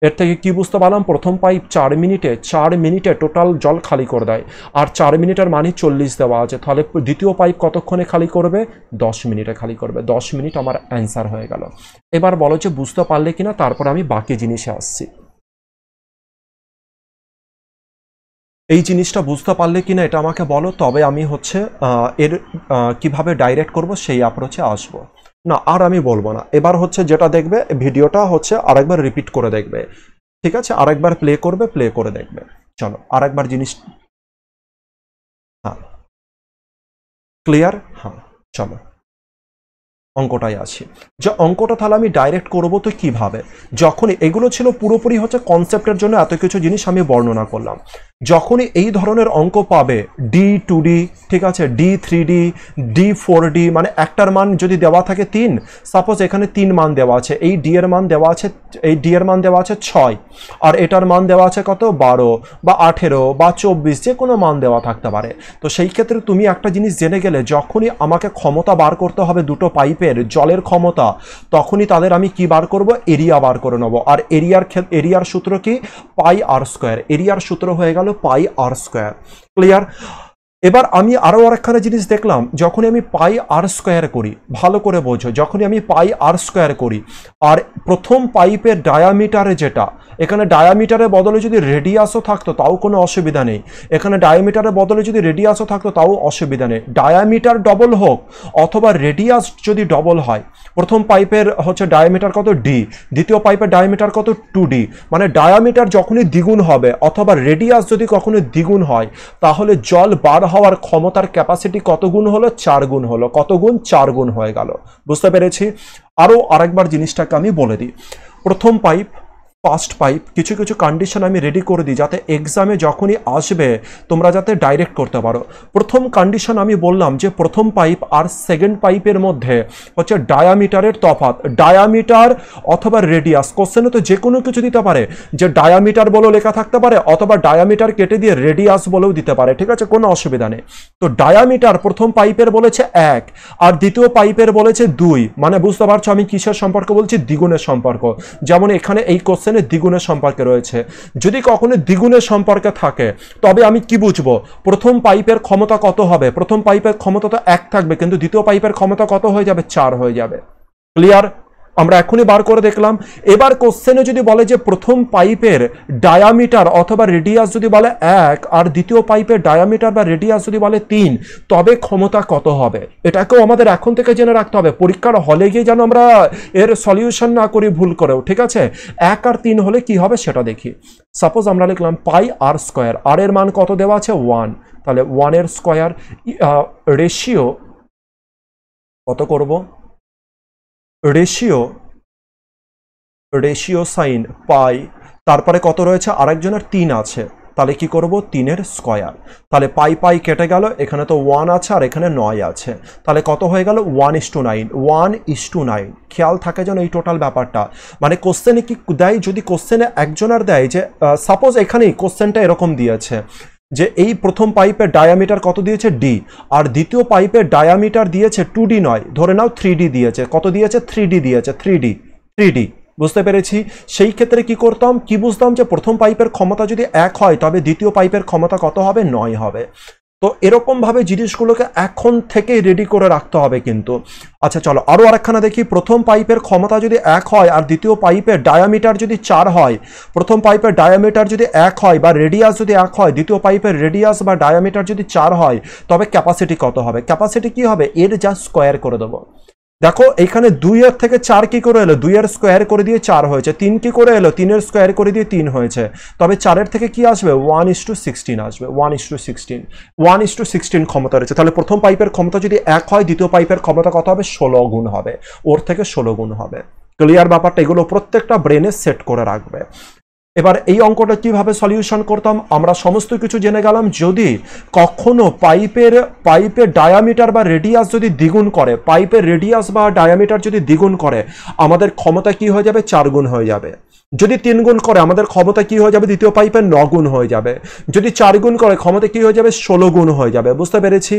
এর থেকে কি বুঝতে পারলাম প্রথম পাইপ চার মিনিটে চার মিনিটে টোটাল জল খালি করে দেয় আর চার মিনিটের মানে চল্লিশ দেওয়া আছে তাহলে দ্বিতীয় পাইপ কতক্ষণে খালি করবে দশ মিনিটে খালি করবে দশ মিনিট আমার অ্যান্সার হয়ে গেল এবার বলো যে বুঝতে পারলে কিনা তারপর আমি বাকি জিনিসে আসছি এই জিনিসটা বুঝতে পারলে কিনা এটা আমাকে বলো তবে আমি হচ্ছে এর কিভাবে ডাইরেক্ট করব সেই অ্যাপ্রোচে আসবো না আর আমি বলবো না এবার হচ্ছে যেটা দেখবে ভিডিওটা হচ্ছে আরেকবার রিপিট করে দেখবে ঠিক আছে আরেকবার প্লে করবে প্লে করে দেখবে চলো আরেকবার জিনিস হ্যাঁ ক্লিয়ার হ্যাঁ চলো অঙ্কটাই আছে যে অঙ্কটা তাহলে আমি ডাইরেক্ট করব তো কিভাবে যখন এগুলো ছিল পুরোপুরি হচ্ছে কনসেপ্টের জন্য এত কিছু জিনিস আমি বর্ণনা করলাম যখনই এই ধরনের অঙ্ক পাবে ডি টু ডি ঠিক আছে D three D D four D মানে একটার মান যদি দেওয়া থাকে তিন সাপোজ এখানে তিন মান দেওয়া আছে এই ডি এর মান দেওয়া আছে এই ডি এর মান দেওয়া আছে ছয় আর এটার মান দেওয়া আছে কত বারো বা আঠেরো বা চব্বিশ যে কোনো মান দেওয়া থাকতে পারে তো সেই ক্ষেত্রে তুমি একটা জিনিস জেনে গেলে যখনই আমাকে ক্ষমতা বার করতে হবে দুটো পাইপের জলের ক্ষমতা তখনই তাদের আমি কি বার করব এরিয়া বার করে নেবো আর এরিয়ার এরিয়ার সূত্র কি পাই আর স্কোয়ার এরিয়ার সূত্র হয়ে গেল पाई आर स्क्वायर क्लियर এবার আমি আরও আরেকখানা জিনিস দেখলাম যখনই আমি পাই আর স্কোয়ার করি ভালো করে বোঝো যখনই আমি পাই আর স্কোয়ার করি আর প্রথম পাইপের ডায়ামিটারে যেটা এখানে ডায়ামিটারের বদলে যদি রেডিয়াসও থাকতো তাও কোনো অসুবিধা নেই এখানে ডায়ামিটারের বদলে যদি রেডিয়াসও থাকতো তাও অসুবিধা নেই ডায়ামিটার ডবল হোক অথবা রেডিয়াস যদি ডবল হয় প্রথম পাইপের হচ্ছে ডায়ামিটার কত ডি দ্বিতীয় পাইপের ডায়ামিটার কত টু ডি মানে ডায়ামিটার যখনই দ্বিগুণ হবে অথবা রেডিয়াস যদি কখনো দ্বিগুণ হয় তাহলে জল বার হওয়ার ক্ষমতার ক্যাপাসিটি কত গুণ হলো চার গুণ হলো কত গুণ চার গুণ হয়ে গেল বুঝতে পেরেছি আরও আরেকবার জিনিসটাকে আমি বলে দিই প্রথম পাইপ ফার্স্ট পাইপ কিছু কিছু কন্ডিশন আমি রেডি করে দিই যাতে এক্সামে যখনই আসবে তোমরা যাতে ডাইরেক্ট করতে পারো প্রথম কন্ডিশন আমি বললাম যে প্রথম পাইপ আর সেকেন্ড পাইপের মধ্যে হচ্ছে ডায়ামিটারের তফাত ডায়ামিটার অথবা রেডিয়াস কোশ্চেনে তো যে কোনো কিছু দিতে পারে যে ডায়ামিটার বলেও লেখা থাকতে পারে অথবা ডায়ামিটার কেটে দিয়ে রেডিয়াস বলেও দিতে পারে ঠিক আছে কোনো অসুবিধা নেই তো ডায়ামিটার প্রথম পাইপের বলেছে এক আর দ্বিতীয় পাইপের বলেছে দুই মানে বুঝতে পারছো আমি কিসের সম্পর্ক বলছি দ্বিগুণের সম্পর্ক যেমন এখানে এই কোশ্চেনে দ্বিগুণের সম্পর্কে রয়েছে যদি কখনো দ্বিগুণের সম্পর্কে থাকে তবে আমি কি বুঝবো প্রথম পাইপের ক্ষমতা কত হবে প্রথম পাইপের ক্ষমতা তো এক থাকবে কিন্তু দ্বিতীয় পাইপের ক্ষমতা কত হয়ে যাবে চার হয়ে যাবে ক্লিয়ার আমরা এখনই বার করে দেখলাম এবার কোশ্চেনে যদি বলে যে প্রথম পাইপের ডায়ামিটার অথবা রেডিয়াস যদি বলে এক আর দ্বিতীয় পাইপের ডায়ামিটার বা রেডিয়াস যদি বলে তিন তবে ক্ষমতা কত হবে এটাকেও আমাদের এখন থেকে জেনে রাখতে হবে পরীক্ষার হলে গিয়ে যেন আমরা এর সলিউশন না করি ভুল করেও ঠিক আছে এক আর তিন হলে কি হবে সেটা দেখি সাপোজ আমরা লিখলাম পাই আর স্কোয়ার আর এর মান কত দেওয়া আছে ওয়ান তাহলে ওয়ানের স্কোয়ার রেশিও কত করবো রেশিও রেশিও সাইন পাই তারপরে কত রয়েছে আরেকজনের তিন আছে তাহলে কি করব তিনের স্কয়ার তাহলে পাই পাই কেটে গেল এখানে তো ওয়ান আছে আর এখানে নয় আছে তাহলে কত হয়ে গেল one is to nine one is to nine খেয়াল থাকে যেন এই টোটাল ব্যাপারটা মানে কোশ্চেনে কি দেয় যদি কোশ্চেনে একজনের দেয় যে সাপোজ এখানেই কোশ্চেনটা এরকম দিয়েছে যে এই প্রথম পাইপের ডায়ামিটার কত দিয়েছে ডি আর দ্বিতীয় পাইপের ডায়ামিটার দিয়েছে টু নয় ধরে নাও থ্রি দিয়েছে কত দিয়েছে থ্রি দিয়েছে থ্রি ডি থ্রি বুঝতে পেরেছি সেই ক্ষেত্রে কি করতাম কি বুঝতাম যে প্রথম পাইপের ক্ষমতা যদি এক হয় তবে দ্বিতীয় পাইপের ক্ষমতা কত হবে নয় হবে তো এরকমভাবে জিনিসগুলোকে এখন থেকেই রেডি করে রাখতে হবে কিন্তু আচ্ছা চলো আরও আরেকখানা দেখি প্রথম পাইপের ক্ষমতা যদি এক হয় আর দ্বিতীয় পাইপের ডায়ামিটার যদি চার হয় প্রথম পাইপের ডায়ামিটার যদি এক হয় বা রেডিয়াস যদি এক হয় দ্বিতীয় পাইপের রেডিয়াস বা ডায়ামিটার যদি চার হয় তবে ক্যাপাসিটি কত হবে ক্যাপাসিটি কি হবে এর যা স্কোয়ার করে দেবো দেখো এখানে দুই এর থেকে চার কি করে এলো দুই এর স্কোয়ার করে দিয়ে চার হয়েছে তিন কি করে এলো তিনের স্কোয়ার করে দিয়ে তিন হয়েছে তবে চারের থেকে কি আসবে ওয়ান ইস টু সিক্সটিন আসবে one is to sixteen one is to sixteen ক্ষমতা রয়েছে তাহলে প্রথম পাইপের ক্ষমতা যদি এক হয় দ্বিতীয় পাইপের ক্ষমতা কত হবে ষোলো গুণ হবে ওর থেকে ষোলো গুণ হবে ক্লিয়ার ব্যাপারটা এগুলো প্রত্যেকটা ব্রেনে সেট করে রাখবে এবার এই অঙ্কটা কিভাবে সলিউশন করতাম আমরা সমস্ত কিছু জেনে গেলাম যদি কখনো পাইপের পাইপের ডায়ামিটার বা রেডিয়াস যদি দ্বিগুণ করে পাইপের রেডিয়াস বা ডায়ামিটার যদি দ্বিগুণ করে আমাদের ক্ষমতা কি হয়ে যাবে চারগুণ হয়ে যাবে যদি তিন গুণ করে আমাদের ক্ষমতা কি হয়ে যাবে দ্বিতীয় পাইপে ন গুণ হয়ে যাবে যদি চার গুণ করে ক্ষমতা কি হয়ে যাবে ষোলো গুণ হয়ে যাবে বুঝতে পেরেছি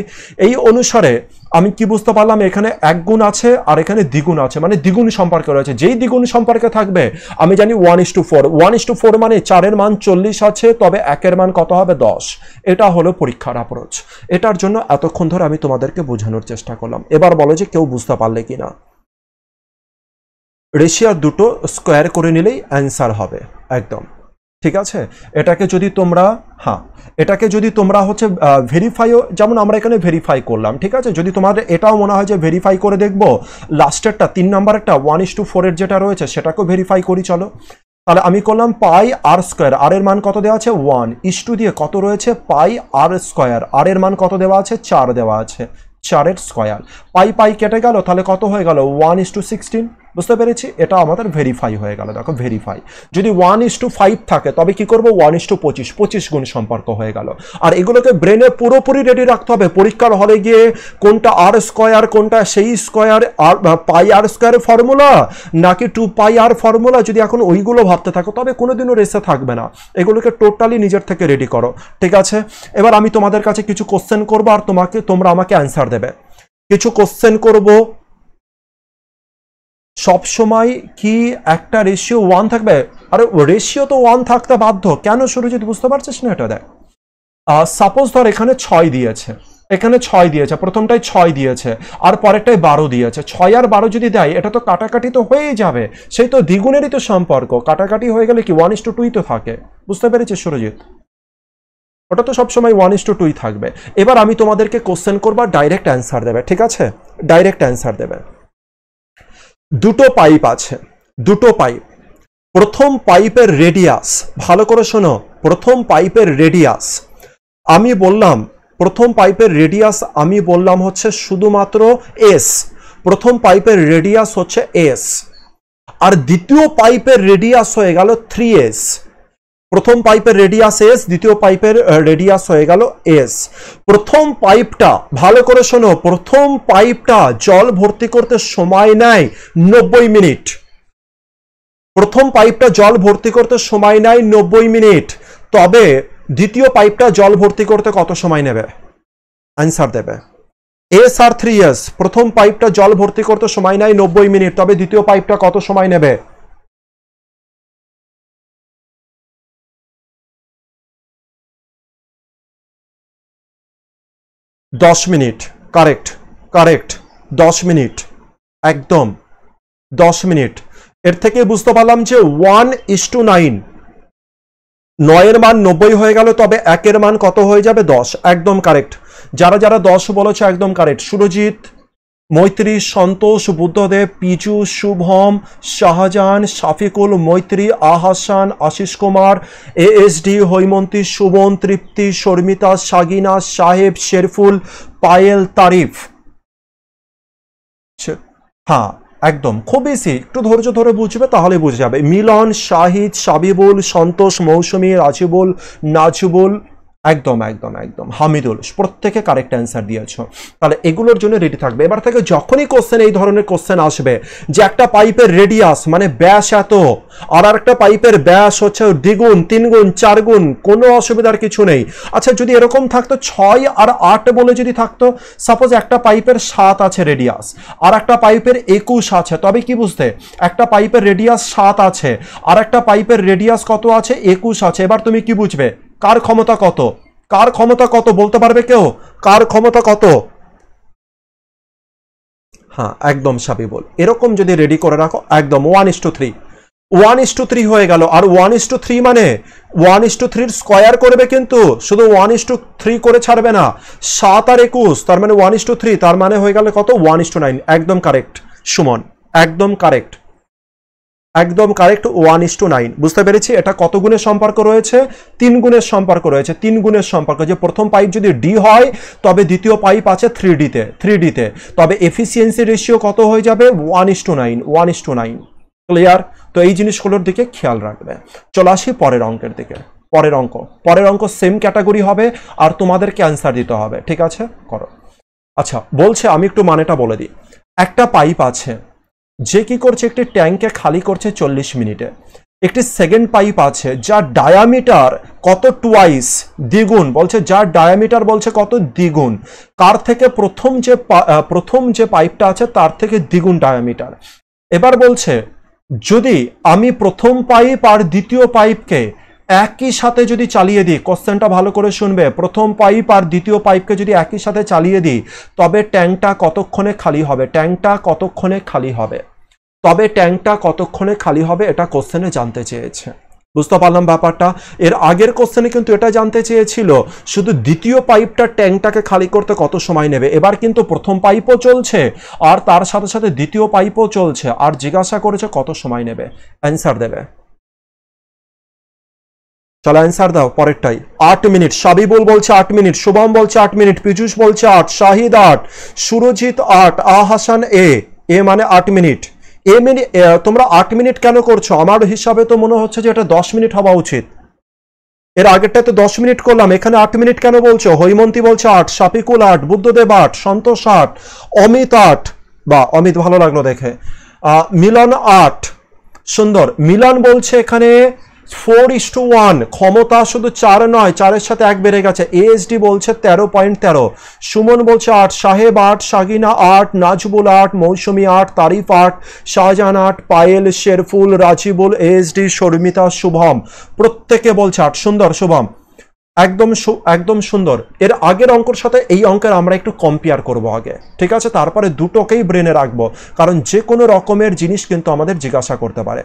এই অনুসারে আমি কি বুঝতে পারলাম এখানে এক গুণ আছে আর এখানে দ্বিগুণ আছে মানে দ্বিগুণ সম্পর্কে রয়েছে যেই দ্বিগুণ সম্পর্কে থাকবে আমি জানি one is to four one is to four মানে চারের মান চল্লিশ আছে তবে একের মান কত হবে দশ এটা হলো পরীক্ষার অ্যাপ্রোচ এটার জন্য এতক্ষণ ধরে আমি তোমাদেরকে বোঝানোর চেষ্টা করলাম এবার বলো যে কেউ বুঝতে পারলে কি না রেশিয়ার দুটো স্কোয়ার করে নিলেই অ্যান্সার হবে একদম ঠিক আছে এটাকে যদি তোমরা হ্যাঁ এটাকে যদি তোমরা হচ্ছে ভেরিফাইও যেমন আমরা এখানে ভেরিফাই করলাম ঠিক আছে যদি তোমাদের এটাও মনে হয় যে ভেরিফাই করে দেখবো লাস্টেরটা তিন নাম্বার একটা ওয়ান ইস টু ফোরের যেটা রয়েছে সেটাকেও ভেরিফাই করি চলো তাহলে আমি করলাম পাই আর স্কোয়ার আর এর মান কত দেওয়া আছে ওয়ান ইস টু দিয়ে কত রয়েছে পাই আর স্কোয়ার আর এর মান কত দেওয়া আছে চার দেওয়া আছে চারের স্কোয়ার পাই পাই কেটে গেল তাহলে কত হয়ে গেল ওয়ান ইস টু সিক্সটিন বুঝতে পেরেছি এটা আমাদের ভেরিফাই হয়ে গেল দেখো ভেরিফাই যদি ওয়ান ইস টু ফাইভ থাকে তবে কি করবো ওয়ান ইস টু পঁচিশ পঁচিশ গুণ সম্পর্ক হয়ে গেল আর এগুলোকে ব্রেনে পুরোপুরি রেডি রাখতে হবে পরীক্ষার হলে গিয়ে কোনটা আর স্কোয়ার কোনটা সেই স্কোয়ার আর পাই আর স্কোয়ার ফর্মুলা নাকি টু পাই আর ফর্মুলা যদি এখন ওইগুলো ভাবতে থাকো তবে কোনোদিনও রেসে থাকবে না এগুলোকে টোটালি নিজের থেকে রেডি করো ঠিক আছে এবার আমি তোমাদের কাছে কিছু কোশ্চেন করবো আর তোমাকে তোমরা আমাকে অ্যান্সার দেবে কিছু কোশ্চেন করবো সব সময় কি একটা রেশিও ওয়ান থাকবে আরে রেশিও তো ওয়ান থাকতে বাধ্য কেন সুরজিৎ বুঝতে পারছিস না এটা দেখ সাপোজ ধর এখানে ছয় দিয়েছে এখানে ছয় দিয়েছে প্রথমটায় ছয় দিয়েছে আর পরেরটায় বারো দিয়েছে ছয় আর বারো যদি দেয় এটা তো কাটাকাটি তো হয়েই যাবে সেই তো দ্বিগুণেরই তো সম্পর্ক কাটাকাটি হয়ে গেলে কি ওয়ান ইস টু টুই তো থাকে বুঝতে পেরেছিস সুরজিৎ ওটা তো সবসময় ওয়ান ইস টু টুই থাকবে এবার আমি তোমাদেরকে কোশ্চেন করবার ডাইরেক্ট অ্যান্সার দেবে ঠিক আছে ডাইরেক্ট অ্যান্সার দেবে দুটো পাইপ আছে দুটো পাইপ প্রথম পাইপের রেডিয়াস ভালো করে শোনো প্রথম পাইপের রেডিয়াস আমি বললাম প্রথম পাইপের রেডিয়াস আমি বললাম হচ্ছে শুধুমাত্র এস প্রথম পাইপের রেডিয়াস হচ্ছে এস আর দ্বিতীয় পাইপের রেডিয়াস হয়ে গেল থ্রি এস প্রথম পাইপের রেডিয়াস এস দ্বিতীয় পাইপের রেডিয়াস হয়ে গেল এস প্রথম পাইপটা ভালো করে শোনো প্রথম পাইপটা জল ভর্তি করতে সময় নেয় নব্বই মিনিট প্রথম পাইপটা জল ভর্তি করতে সময় নেয় নব্বই মিনিট তবে দ্বিতীয় পাইপটা জল ভর্তি করতে কত সময় নেবে অ্যান্সার দেবে এস আর থ্রি এস প্রথম পাইপটা জল ভর্তি করতে সময় নেয় নব্বই মিনিট তবে দ্বিতীয় পাইপটা কত সময় নেবে দশ মিনিট কারেক্ট কারেক্ট দশ মিনিট একদম দশ মিনিট এর থেকে বুঝতে পারলাম যে ওয়ান ইস টু নাইন নয়ের মান নব্বই হয়ে গেল তবে একের মান কত হয়ে যাবে দশ একদম কারেক্ট যারা যারা দশ বলেছে একদম কারেক্ট সুরজিৎ মৈত্রী সন্তোষ Buddhadeb পিজু Shubham Shahjahan Shafiqul Maitri Ahasan Ashis Kumar A S D Haimanti Suban Tripti Sharmita Sagina Saheb Sherful Payel তারিফ হ্যাঁ একদম খুব বেশি একটু ধৈর্য ধরে বুঝবে তাহলে বুঝে যাবে মিলন শাহিদ সাবিবুল সন্তোষ মৌসুমী রাজিবুল নাজিবুল একদম একদম একদম হামিদুল প্রত্যেকে কারেক্ট অ্যান্সার দিয়েছ তাহলে এগুলোর জন্য রেডি থাকবে এবার থেকে যখনই কোশ্চেন এই ধরনের কোশ্চেন আসবে যে একটা পাইপের রেডিয়াস মানে ব্যাস এত আর একটা পাইপের ব্যাস হচ্ছে দ্বিগুণ তিনগুণ চারগুণ কোনো অসুবিধার কিছু নেই আচ্ছা যদি এরকম থাকতো ছয় আর আট বলে যদি থাকতো সাপোজ একটা পাইপের সাত আছে রেডিয়াস আর একটা পাইপের একুশ আছে তবে কি বুঝতে একটা পাইপের রেডিয়াস সাত আছে আর একটা পাইপের রেডিয়াস কত আছে একুশ আছে এবার তুমি কি বুঝবে কার ক্ষমতা কত কার ক্ষমতা কত বলতে পারবে কেউ কার ক্ষমতা কত হ্যাঁ একদম সাবিবল এরকম যদি রেডি করে রাখো একদম one is to three one is to three হয়ে গেল আর ওয়ান ইস টু থ্রি মানে ওয়ান ইস টু থ্রির স্কোয়ার করবে কিন্তু শুধু ওয়ান ইস টু থ্রি করে ছাড়বে না সাত আর একুশ তার মানে ওয়ান ইস টু থ্রি তার মানে হয়ে গেল কত ওয়ান ইস টু নাইন একদম কারেক্ট সুমন একদম কারেক্ট একদম correct one is to nine বুঝতে পেরেছি এটা কত গুণের সম্পর্ক রয়েছে তিন গুণের সম্পর্ক রয়েছে তিন গুণের সম্পর্ক যে প্রথম পাইপ যদি ডি হয় তবে দ্বিতীয় পাইপ আছে থ্রি ডিতে থ্রি ডিতে তবে এফিসিয়েন্সি রেশিও কত হয়ে যাবে one is to nine one is to nine clear তো এই জিনিসগুলোর দিকে খেয়াল রাখবে চলে আসি পরের অঙ্কের দিকে পরের অঙ্ক পরের অঙ্ক সেম ক্যাটাগরি হবে আর তোমাদেরকে অ্যান্সার দিতে হবে ঠিক আছে করো আচ্ছা বলছে আমি একটু মানেটা বলে দিই একটা পাইপ আছে যে কি করছে একটি ট্যাঙ্কে খালি করছে চল্লিশ মিনিটে একটি সেকেন্ড পাইপ আছে যার ডায়ামিটার কত টুয়াইস দ্বিগুণ বলছে যার ডায়ামিটার বলছে কত দ্বিগুণ কার থেকে প্রথম যে প্রথম যে পাইপটা আছে তার থেকে দ্বিগুণ ডায়ামিটার এবার বলছে যদি আমি প্রথম পাইপ আর দ্বিতীয় পাইপকে একই সাথে যদি চালিয়ে দিই কোশ্চেনটা ভালো করে শুনবে প্রথম পাইপ আর দ্বিতীয় পাইপকে যদি একই সাথে চালিয়ে দিই তবে ট্যাঙ্কটা কতক্ষণে খালি হবে ট্যাঙ্কটা কতক্ষণে খালি হবে তবে ট্যাঙ্কটা কতক্ষণে খালি হবে এটা কোশ্চেনে জানতে চেয়েছে বুঝতে পারলাম ব্যাপারটা এর আগের কোশ্চেনে কিন্তু এটা জানতে চেয়েছিল শুধু দ্বিতীয় পাইপটা ট্যাঙ্কটাকে খালি করতে কত সময় নেবে এবার কিন্তু প্রথম পাইপও চলছে আর তার সাথে সাথে দ্বিতীয় পাইপও চলছে আর জিজ্ঞাসা করেছে কত সময় নেবে অ্যান্সার দেবে চলো অ্যান্সার দাও পরেরটাই আট মিনিট সাবিবুল বলছে আট মিনিট শুভম বলছে আট মিনিট পীযুষ বলছে আট শাহিদ আট সুরজিৎ আট আহাসান হাসান এ এ মানে আট মিনিট এ মিনিট তোমরা আট মিনিট কেন করছো আমার হিসাবে তো মনে হচ্ছে যে এটা দশ মিনিট হওয়া উচিত এর আগেরটা তো দশ মিনিট করলাম এখানে আট মিনিট কেন বলছো হৈমন্তী বলছে আট সাপিকুল আট বুদ্ধদেব আট সন্তোষ আট অমিত আট বা অমিত ভালো লাগলো দেখে মিলন আট সুন্দর মিলন বলছে এখানে ফোর ইস টু ওয়ান ক্ষমতা শুধু চার নয় চারের সাথে এক বেড়ে গেছে এএসডি বলছে তেরো পয়েন্ট তেরো সুমন বলছে আট সাহেব আট শাগিনা আট নাজবুল আট মৌসুমি আট তারিফ আট শাহজাহান আট পায়েল শেরফুল রাজিবুল এএসডি শর্মিতা শুভম প্রত্যেকে বলছে আট সুন্দর শুভম একদম একদম সুন্দর এর আগের অঙ্কর সাথে এই অঙ্কের আমরা একটু কম্পেয়ার করব আগে ঠিক আছে তারপরে দুটোকেই ব্রেনে রাখবো কারণ যে কোনো রকমের জিনিস কিন্তু আমাদের জিজ্ঞাসা করতে পারে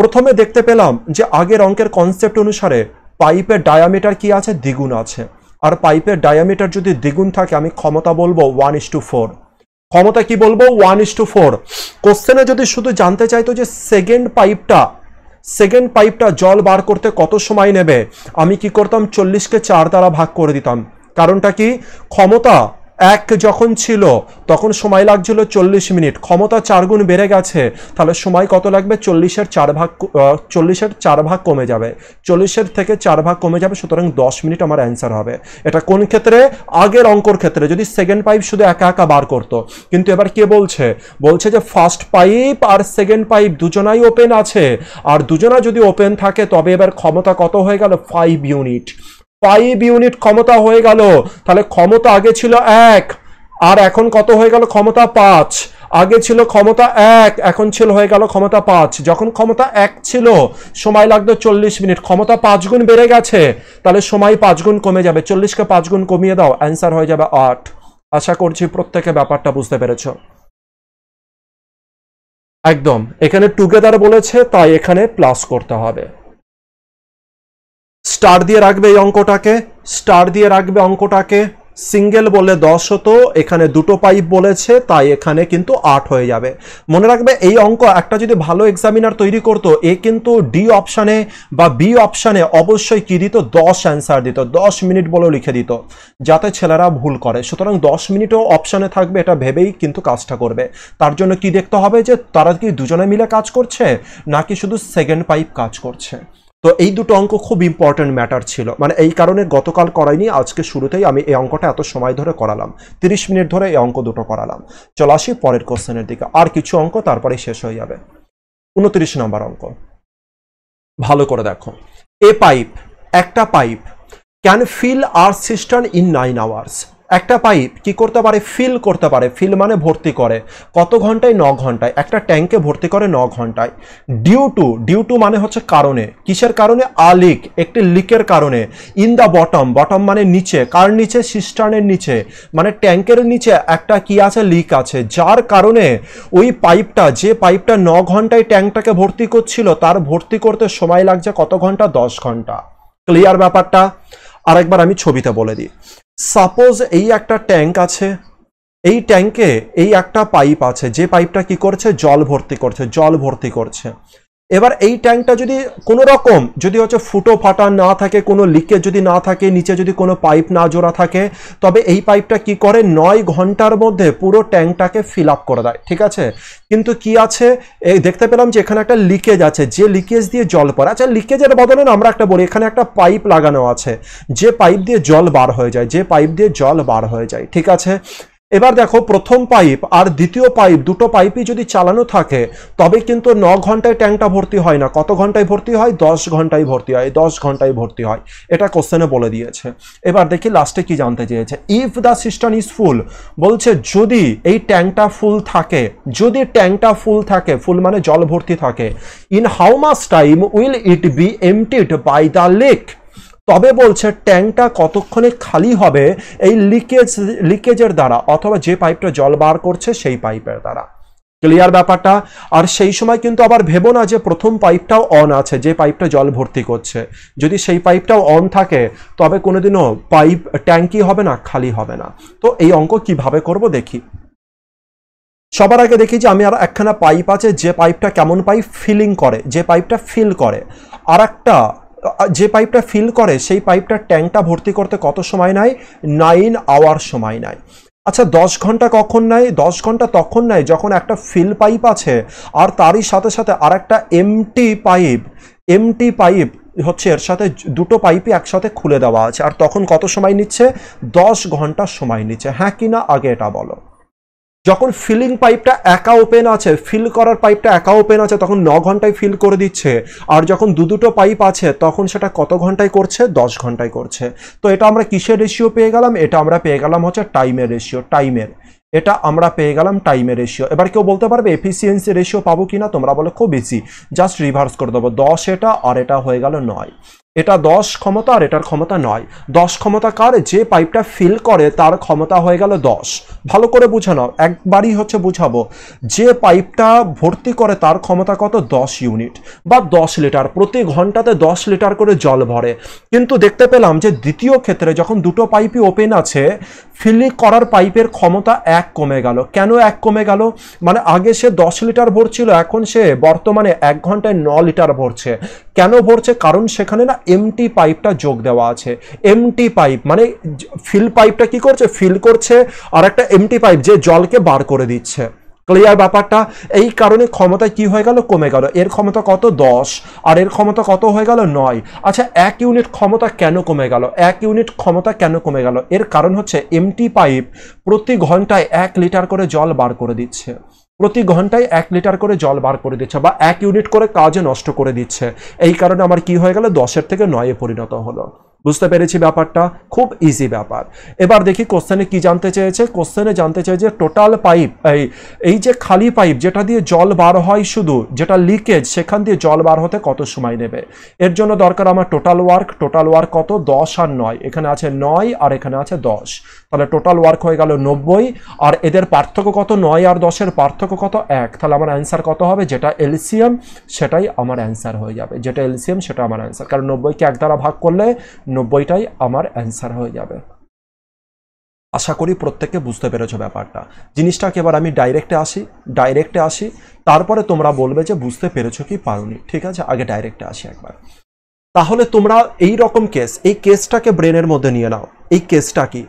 প্রথমে দেখতে পেলাম যে আগের অঙ্কের কনসেপ্ট অনুসারে পাইপের ডায়ামিটার কি আছে দ্বিগুণ আছে আর পাইপের ডায়ামিটার যদি দ্বিগুণ থাকে আমি ক্ষমতা বলবো ওয়ান ইস টু ফোর ক্ষমতা কি বলবো ওয়ান ইস টু ফোর কোশ্চেনে যদি শুধু জানতে চাইতো যে সেকেন্ড পাইপটা সেকেন্ড পাইপটা জল বার করতে কত সময় নেবে আমি কি করতাম চল্লিশকে চার দ্বারা ভাগ করে দিতাম কারণটা কি ক্ষমতা এক যখন ছিল তখন সময় লাগছিল চল্লিশ মিনিট ক্ষমতা চারগুণ বেড়ে গেছে তাহলে সময় কত লাগবে চল্লিশের চার ভাগ চল্লিশের চার ভাগ কমে যাবে চল্লিশের থেকে চার ভাগ কমে যাবে সুতরাং দশ মিনিট আমার অ্যান্সার হবে এটা কোন ক্ষেত্রে আগের অঙ্কর ক্ষেত্রে যদি সেকেন্ড পাইপ শুধু একা একা বার করতো কিন্তু এবার কে বলছে বলছে যে ফার্স্ট পাইপ আর সেকেন্ড পাইপ দুজনাই ওপেন আছে আর দুজনা যদি ওপেন থাকে তবে এবার ক্ষমতা কত হয়ে গেল ফাইভ ইউনিট ফাইভ ইউনিট ক্ষমতা হয়ে গেল তাহলে ক্ষমতা আগে ছিল এক আর এখন কত হয়ে গেল ক্ষমতা পাঁচ আগে ছিল ক্ষমতা এক এখন ছিল হয়ে গেল ক্ষমতা পাঁচ যখন ক্ষমতা এক ছিল সময় লাগতো চল্লিশ মিনিট ক্ষমতা পাঁচ গুণ বেড়ে গেছে তাহলে সময় পাঁচ গুণ কমে যাবে চল্লিশকে পাঁচ গুণ কমিয়ে দাও অ্যান্সার হয়ে যাবে আট আশা করছি প্রত্যেকে ব্যাপারটা বুঝতে পেরেছ একদম এখানে টুগেদার বলেছে তাই এখানে প্লাস করতে হবে স্টার দিয়ে রাখবে এই অঙ্কটাকে স্টার দিয়ে রাখবে অঙ্কটাকে সিঙ্গেল বলে দশ হতো এখানে দুটো পাইপ বলেছে তাই এখানে কিন্তু আট হয়ে যাবে মনে রাখবে এই অঙ্ক একটা যদি ভালো এক্সামিনার তৈরি করতো এ কিন্তু ডি অপশানে বা বি অপশানে অবশ্যই কি দিত দশ অ্যান্সার দিত দশ মিনিট বলেও লিখে দিত যাতে ছেলেরা ভুল করে সুতরাং দশ মিনিটও অপশানে থাকবে এটা ভেবেই কিন্তু কাজটা করবে তার জন্য কি দেখতে হবে যে তারা কি দুজনে মিলে কাজ করছে নাকি শুধু সেকেন্ড পাইপ কাজ করছে তো এই দুটো অঙ্ক খুব ইম্পর্ট্যান্ট ম্যাটার ছিল মানে এই কারণে গতকাল করাইনি আজকে শুরুতেই আমি এই অঙ্কটা এত সময় ধরে করালাম 30 মিনিট ধরে এই অঙ্ক দুটো করালাম চলে আসি পরের কোশ্চেনের দিকে আর কিছু অঙ্ক তারপরে শেষ হয়ে যাবে উনত্রিশ নম্বর অঙ্ক ভালো করে দেখো এ পাইপ একটা pipe can fill a cistern in nine hours একটা পাইপ কি করতে পারে ফিল করতে পারে ফিল মানে ভর্তি করে কত ঘন্টায় ন ঘন্টায় একটা ট্যাঙ্কে ভর্তি করে ন ঘন্টায় ডিউ টু ডিউ টু মানে হচ্ছে কারণে কিসের কারণে আলিক একটি লিকের কারণে ইন দ্য বটম বটম মানে নিচে কার নিচে সিস্টার্নের নিচে মানে ট্যাঙ্কের নিচে একটা কি আছে লিক আছে যার কারণে ওই পাইপটা যে পাইপটা ন ঘন্টায় ট্যাঙ্কটাকে ভর্তি করছিল তার ভর্তি করতে সময় লাগছে কত ঘন্টা দশ ঘন্টা ক্লিয়ার ব্যাপারটা আরেকবার আমি ছবিতে বলে দিই সাপোজ এই একটা ট্যাঙ্ক আছে এই ট্যাঙ্কে এই একটা পাইপ আছে যে পাইপটা কি করছে জল ভর্তি করছে জল ভর্তি করছে এবার এই ট্যাঙ্কটা যদি কোনো রকম যদি হচ্ছে ফুটো ফাটা না থাকে কোনো লিকেজ যদি না থাকে নিচে যদি কোনো পাইপ না জোড়া থাকে তবে এই পাইপটা কি করে নয় ঘন্টার মধ্যে পুরো ট্যাঙ্কটাকে ফিল আপ করে দেয় ঠিক আছে কিন্তু কি আছে এই দেখতে পেলাম যে এখানে একটা লিকেজ আছে যে লিকেজ দিয়ে জল পড়ে আচ্ছা লিকেজের বদলে আমরা একটা বলি এখানে একটা পাইপ লাগানো আছে যে পাইপ দিয়ে জল বার হয়ে যায় যে পাইপ দিয়ে জল বার হয়ে যায় ঠিক আছে এবার দেখো প্রথম পাইপ আর দ্বিতীয় পাইপ দুটো পাইপই যদি চালানো থাকে তবে কিন্তু ন ঘন্টায় ট্যাঙ্কটা ভর্তি হয় না কত ঘন্টায় ভর্তি হয় দশ ঘন্টায় ভর্তি হয় দশ ঘন্টায় ভর্তি হয় এটা কোশ্চেনে বলে দিয়েছে এবার দেখি লাস্টে কি জানতে চেয়েছে if the system is full বলছে যদি এই ট্যাঙ্কটা ফুল থাকে যদি ট্যাঙ্কটা ফুল থাকে ফুল মানে জল ভর্তি থাকে in how much time will it be emptied by the leak তবে বলছে ট্যাঙ্কটা কতক্ষণে খালি হবে এই লিকেজ লিকেজের দ্বারা অথবা যে পাইপটা জল বার করছে সেই পাইপের দ্বারা ক্লিয়ার ব্যাপারটা আর সেই সময় কিন্তু আবার ভেবো না যে প্রথম পাইপটাও অন আছে যে পাইপটা জল ভর্তি করছে যদি সেই পাইপটাও অন থাকে তবে কোনোদিনও পাইপ ট্যাঙ্কি হবে না খালি হবে না তো এই অঙ্ক কিভাবে করব দেখি সবার আগে দেখি যে আমি আর একখানা পাইপ আছে যে পাইপটা কেমন পাইপ ফিলিং করে যে পাইপটা ফিল করে আর একটা যে পাইপটা ফিল করে সেই পাইপটার ট্যাঙ্কটা ভর্তি করতে কত সময় নেয় নাইন আওয়ার সময় নেয় আচ্ছা দশ ঘন্টা কখন নেয় দশ ঘন্টা তখন নেয় যখন একটা ফিল পাইপ আছে আর তারই সাথে সাথে আর একটা এমটি পাইপ এমটি পাইপ হচ্ছে এর সাথে দুটো পাইপই একসাথে খুলে দেওয়া আছে আর তখন কত সময় নিচ্ছে দশ ঘন্টা সময় নিচ্ছে হ্যাঁ কি না আগে এটা বলো যখন ফিলিং পাইপটা একা ওপেন আছে ফিল করার পাইপটা একা ওপেন আছে তখন ন ঘন্টায় ফিল করে দিচ্ছে আর যখন দু দুটো পাইপ আছে তখন সেটা কত ঘন্টায় করছে দশ ঘন্টায় করছে তো এটা আমরা কিসের রেশিও পেয়ে গেলাম এটা আমরা পেয়ে গেলাম হচ্ছে টাইমের রেশিও টাইমের এটা আমরা পেয়ে গেলাম টাইমের রেশিও এবার কেউ বলতে পারবে এফিসিয়েন্সি রেশিও পাবো কিনা তোমরা বলো খুব বেশি জাস্ট রিভার্স করে দেবো দশ এটা আর এটা হয়ে গেল নয় এটা দশ ক্ষমতা আর এটার ক্ষমতা নয় দশ ক্ষমতা কার যে পাইপটা ফিল করে তার ক্ষমতা হয়ে গেল দশ ভালো করে বোঝানো একবারই হচ্ছে বুঝাবো যে পাইপটা ভর্তি করে তার ক্ষমতা কত দশ ইউনিট বা দশ লিটার প্রতি ঘন্টাতে দশ লিটার করে জল ভরে কিন্তু দেখতে পেলাম যে দ্বিতীয় ক্ষেত্রে যখন দুটো পাইপই ওপেন আছে ফিলিং করার পাইপের ক্ষমতা এক কমে গেল কেন এক কমে গেল মানে আগে সে দশ লিটার ভরছিল এখন সে বর্তমানে এক ঘন্টায় ন লিটার ভরছে কেন ভরছে কারণ সেখানে না এমটি পাইপটা যোগ দেওয়া আছে এমটি পাইপ মানে ফিল পাইপটা কি করছে ফিল করছে আর একটা এমটি পাইপ যে জলকে বার করে দিচ্ছে ক্লিয়ার ব্যাপারটা এই কারণে ক্ষমতায় কি হয়ে গেল কমে গেল এর ক্ষমতা কত দশ আর এর ক্ষমতা কত হয়ে গেল নয় আচ্ছা এক ইউনিট ক্ষমতা কেন কমে গেল এক ইউনিট ক্ষমতা কেন কমে গেল এর কারণ হচ্ছে এমটি পাইপ প্রতি ঘন্টায় এক লিটার করে জল বার করে দিচ্ছে প্রতি ঘন্টায় এক লিটার করে জল বার করে দিচ্ছে বা এক ইউনিট করে কাজে নষ্ট করে দিচ্ছে এই কারণে আমার কি হয়ে গেল দশের থেকে নয়ে পরিণত হলো বুঝতে পেরেছি ব্যাপারটা খুব ইজি ব্যাপার এবার দেখি কোশ্চেনে কি জানতে চেয়েছে কোশ্চেনে জানতে চেয়েছে টোটাল পাইপ এই এই যে খালি পাইপ যেটা দিয়ে জল বার হয় শুধু যেটা লিকেজ সেখান দিয়ে জল বার হতে কত সময় নেবে এর জন্য দরকার আমার টোটাল ওয়ার্ক টোটাল ওয়ার্ক কত দশ আর নয় এখানে আছে নয় আর এখানে আছে দশ তাহলে টোটাল ওয়ার্ক হয়ে গেল নব্বই আর এদের পার্থক্য কত নয় আর দশের পার্থক্য কত এক তাহলে আমার অ্যান্সার কত হবে যেটা এলসিএম সেটাই আমার অ্যান্সার হয়ে যাবে যেটা এলসিএম সেটা আমার অ্যান্সার কারণ নব্বইকে এক দ্বারা ভাগ করলে নব্বইটাই আমার অ্যান্সার হয়ে যাবে আশা করি প্রত্যেকে বুঝতে পেরেছো ব্যাপারটা জিনিসটাকে এবার আমি ডাইরেক্টে আসি ডাইরেক্টে আসি তারপরে তোমরা বলবে যে বুঝতে পেরেছো কি পারোনি ঠিক আছে আগে ডাইরেক্টে আসি একবার তাহলে তোমরা এই রকম কেস এই কেসটাকে ব্রেনের মধ্যে নিয়ে নাও এই কেসটা কি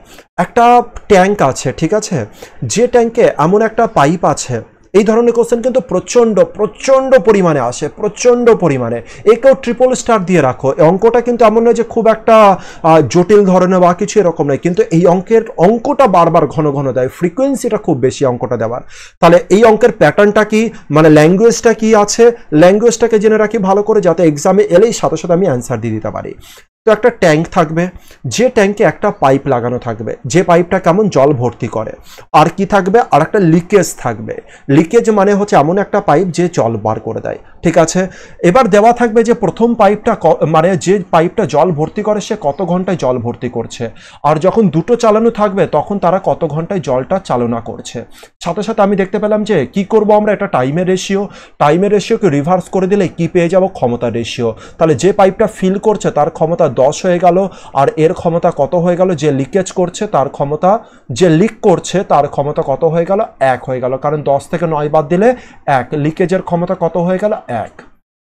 একটা ট্যাঙ্ক আছে ঠিক আছে যে ট্যাঙ্কে এমন একটা পাইপ আছে এই ধরনের কোশ্চেন কিন্তু প্রচণ্ড প্রচণ্ড পরিমাণে আসে প্রচণ্ড পরিমাণে একেও ট্রিপল স্টার দিয়ে রাখো অঙ্কটা কিন্তু এমন নয় যে খুব একটা জটিল ধরনের বা কিছু এরকম নয় কিন্তু এই অঙ্কের অঙ্কটা বারবার ঘন ঘন দেয় ফ্রিকোয়েন্সিটা খুব বেশি অঙ্কটা দেওয়ার তাহলে এই অঙ্কের প্যাটার্নটা কি মানে ল্যাঙ্গুয়েজটা কি আছে ল্যাঙ্গুয়েজটাকে জেনে রাখি ভালো করে যাতে এক্সামে এলেই সাথে সাথে আমি অ্যান্সার দিয়ে দিতে পারি তো একটা ট্যাঙ্ক থাকবে যে ট্যাঙ্কে একটা পাইপ লাগানো থাকবে যে পাইপটা কেমন জল ভর্তি করে আর কি থাকবে আর একটা লিকেজ থাকবে লিকেজ মানে হচ্ছে এমন একটা পাইপ যে জল বার করে দেয় ঠিক আছে এবার দেওয়া থাকবে যে প্রথম পাইপটা মানে যে পাইপটা জল ভর্তি করে সে কত ঘন্টায় জল ভর্তি করছে আর যখন দুটো চালানো থাকবে তখন তারা কত ঘন্টায় জলটা চালনা করছে সাথে সাথে আমি দেখতে পেলাম যে কি করব আমরা এটা টাইমের রেশিও টাইমের রেশিওকে রিভার্স করে দিলে কি পেয়ে যাব ক্ষমতা রেশিও তাহলে যে পাইপটা ফিল করছে তার ক্ষমতা দশ হয়ে গেল আর এর ক্ষমতা কত হয়ে গেল যে লিকেজ করছে তার ক্ষমতা যে লিক করছে তার ক্ষমতা কত হয়ে গেল এক হয়ে গেল কারণ দশ থেকে নয় বাদ দিলে এক লিকেজের ক্ষমতা কত হয়ে গেল এক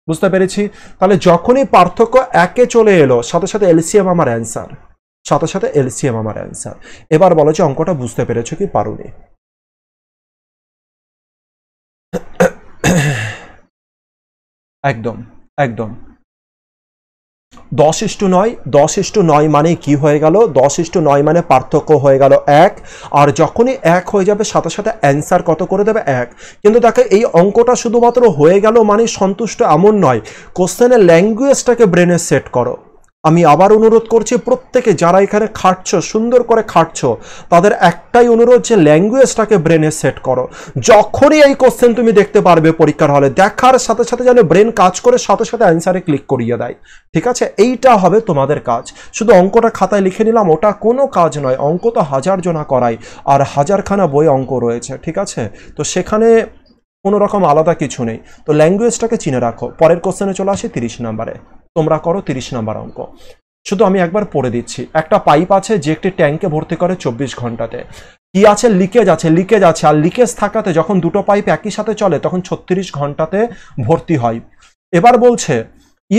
বুঝতে পেরেছি তাহলে যখনই পার্থক্য একে চলে এলো সাথে সাথে এলসিএম আমার অ্যান্সার সাথে সাথে এলসিএম আমার অ্যান্সার এবার বলো যে অঙ্কটা বুঝতে পেরেছো কি পারুনি একদম একদম দশ ইষ্টু নয় দশ ইষ্টু নয় মানে কি হয়ে গেল দশ ইষ্টু নয় মানে পার্থক্য হয়ে গেল এক আর যখনই এক হয়ে যাবে সাথে সাথে অ্যান্সার কত করে দেবে এক কিন্তু তাকে এই অঙ্কটা শুধুমাত্র হয়ে গেল মানে সন্তুষ্ট এমন নয় কোশ্চেনের ল্যাঙ্গুয়েজটাকে ব্রেনে সেট করো আমি আবার অনুরোধ করছি প্রত্যেকে যারা এখানে খাটছ সুন্দর করে খাটছ তাদের একটাই অনুরোধ যে ল্যাঙ্গুয়েজটাকে ব্রেনে সেট করো যখনই এই কোশ্চেন তুমি দেখতে পারবে পরীক্ষার হলে দেখার সাথে সাথে যেন ব্রেন কাজ করে সাথে সাথে অ্যান্সারে ক্লিক করিয়ে দেয় ঠিক আছে এইটা হবে তোমাদের কাজ শুধু অঙ্কটা খাতায় লিখে নিলাম ওটা কোনো কাজ নয় অঙ্ক তো হাজার জনা করাই আর হাজারখানা বই অঙ্ক রয়েছে ঠিক আছে তো সেখানে কোনো রকম আলাদা কিছু নেই তো ল্যাঙ্গুয়েজটাকে চিনে রাখো পরের কোশ্চেনে চলে আসে তিরিশ নাম্বারে তোমরা করো তিরিশ নম্বর অঙ্ক শুধু আমি একবার পড়ে দিচ্ছি একটা পাইপ আছে যে একটি ট্যাঙ্কে ভর্তি করে চব্বিশ ঘন্টাতে কি আছে লিকেজ আছে লিকেজ আছে আর লিকেজ থাকাতে যখন দুটো পাইপ একই সাথে চলে তখন ছত্রিশ ঘন্টাতে ভর্তি হয় এবার বলছে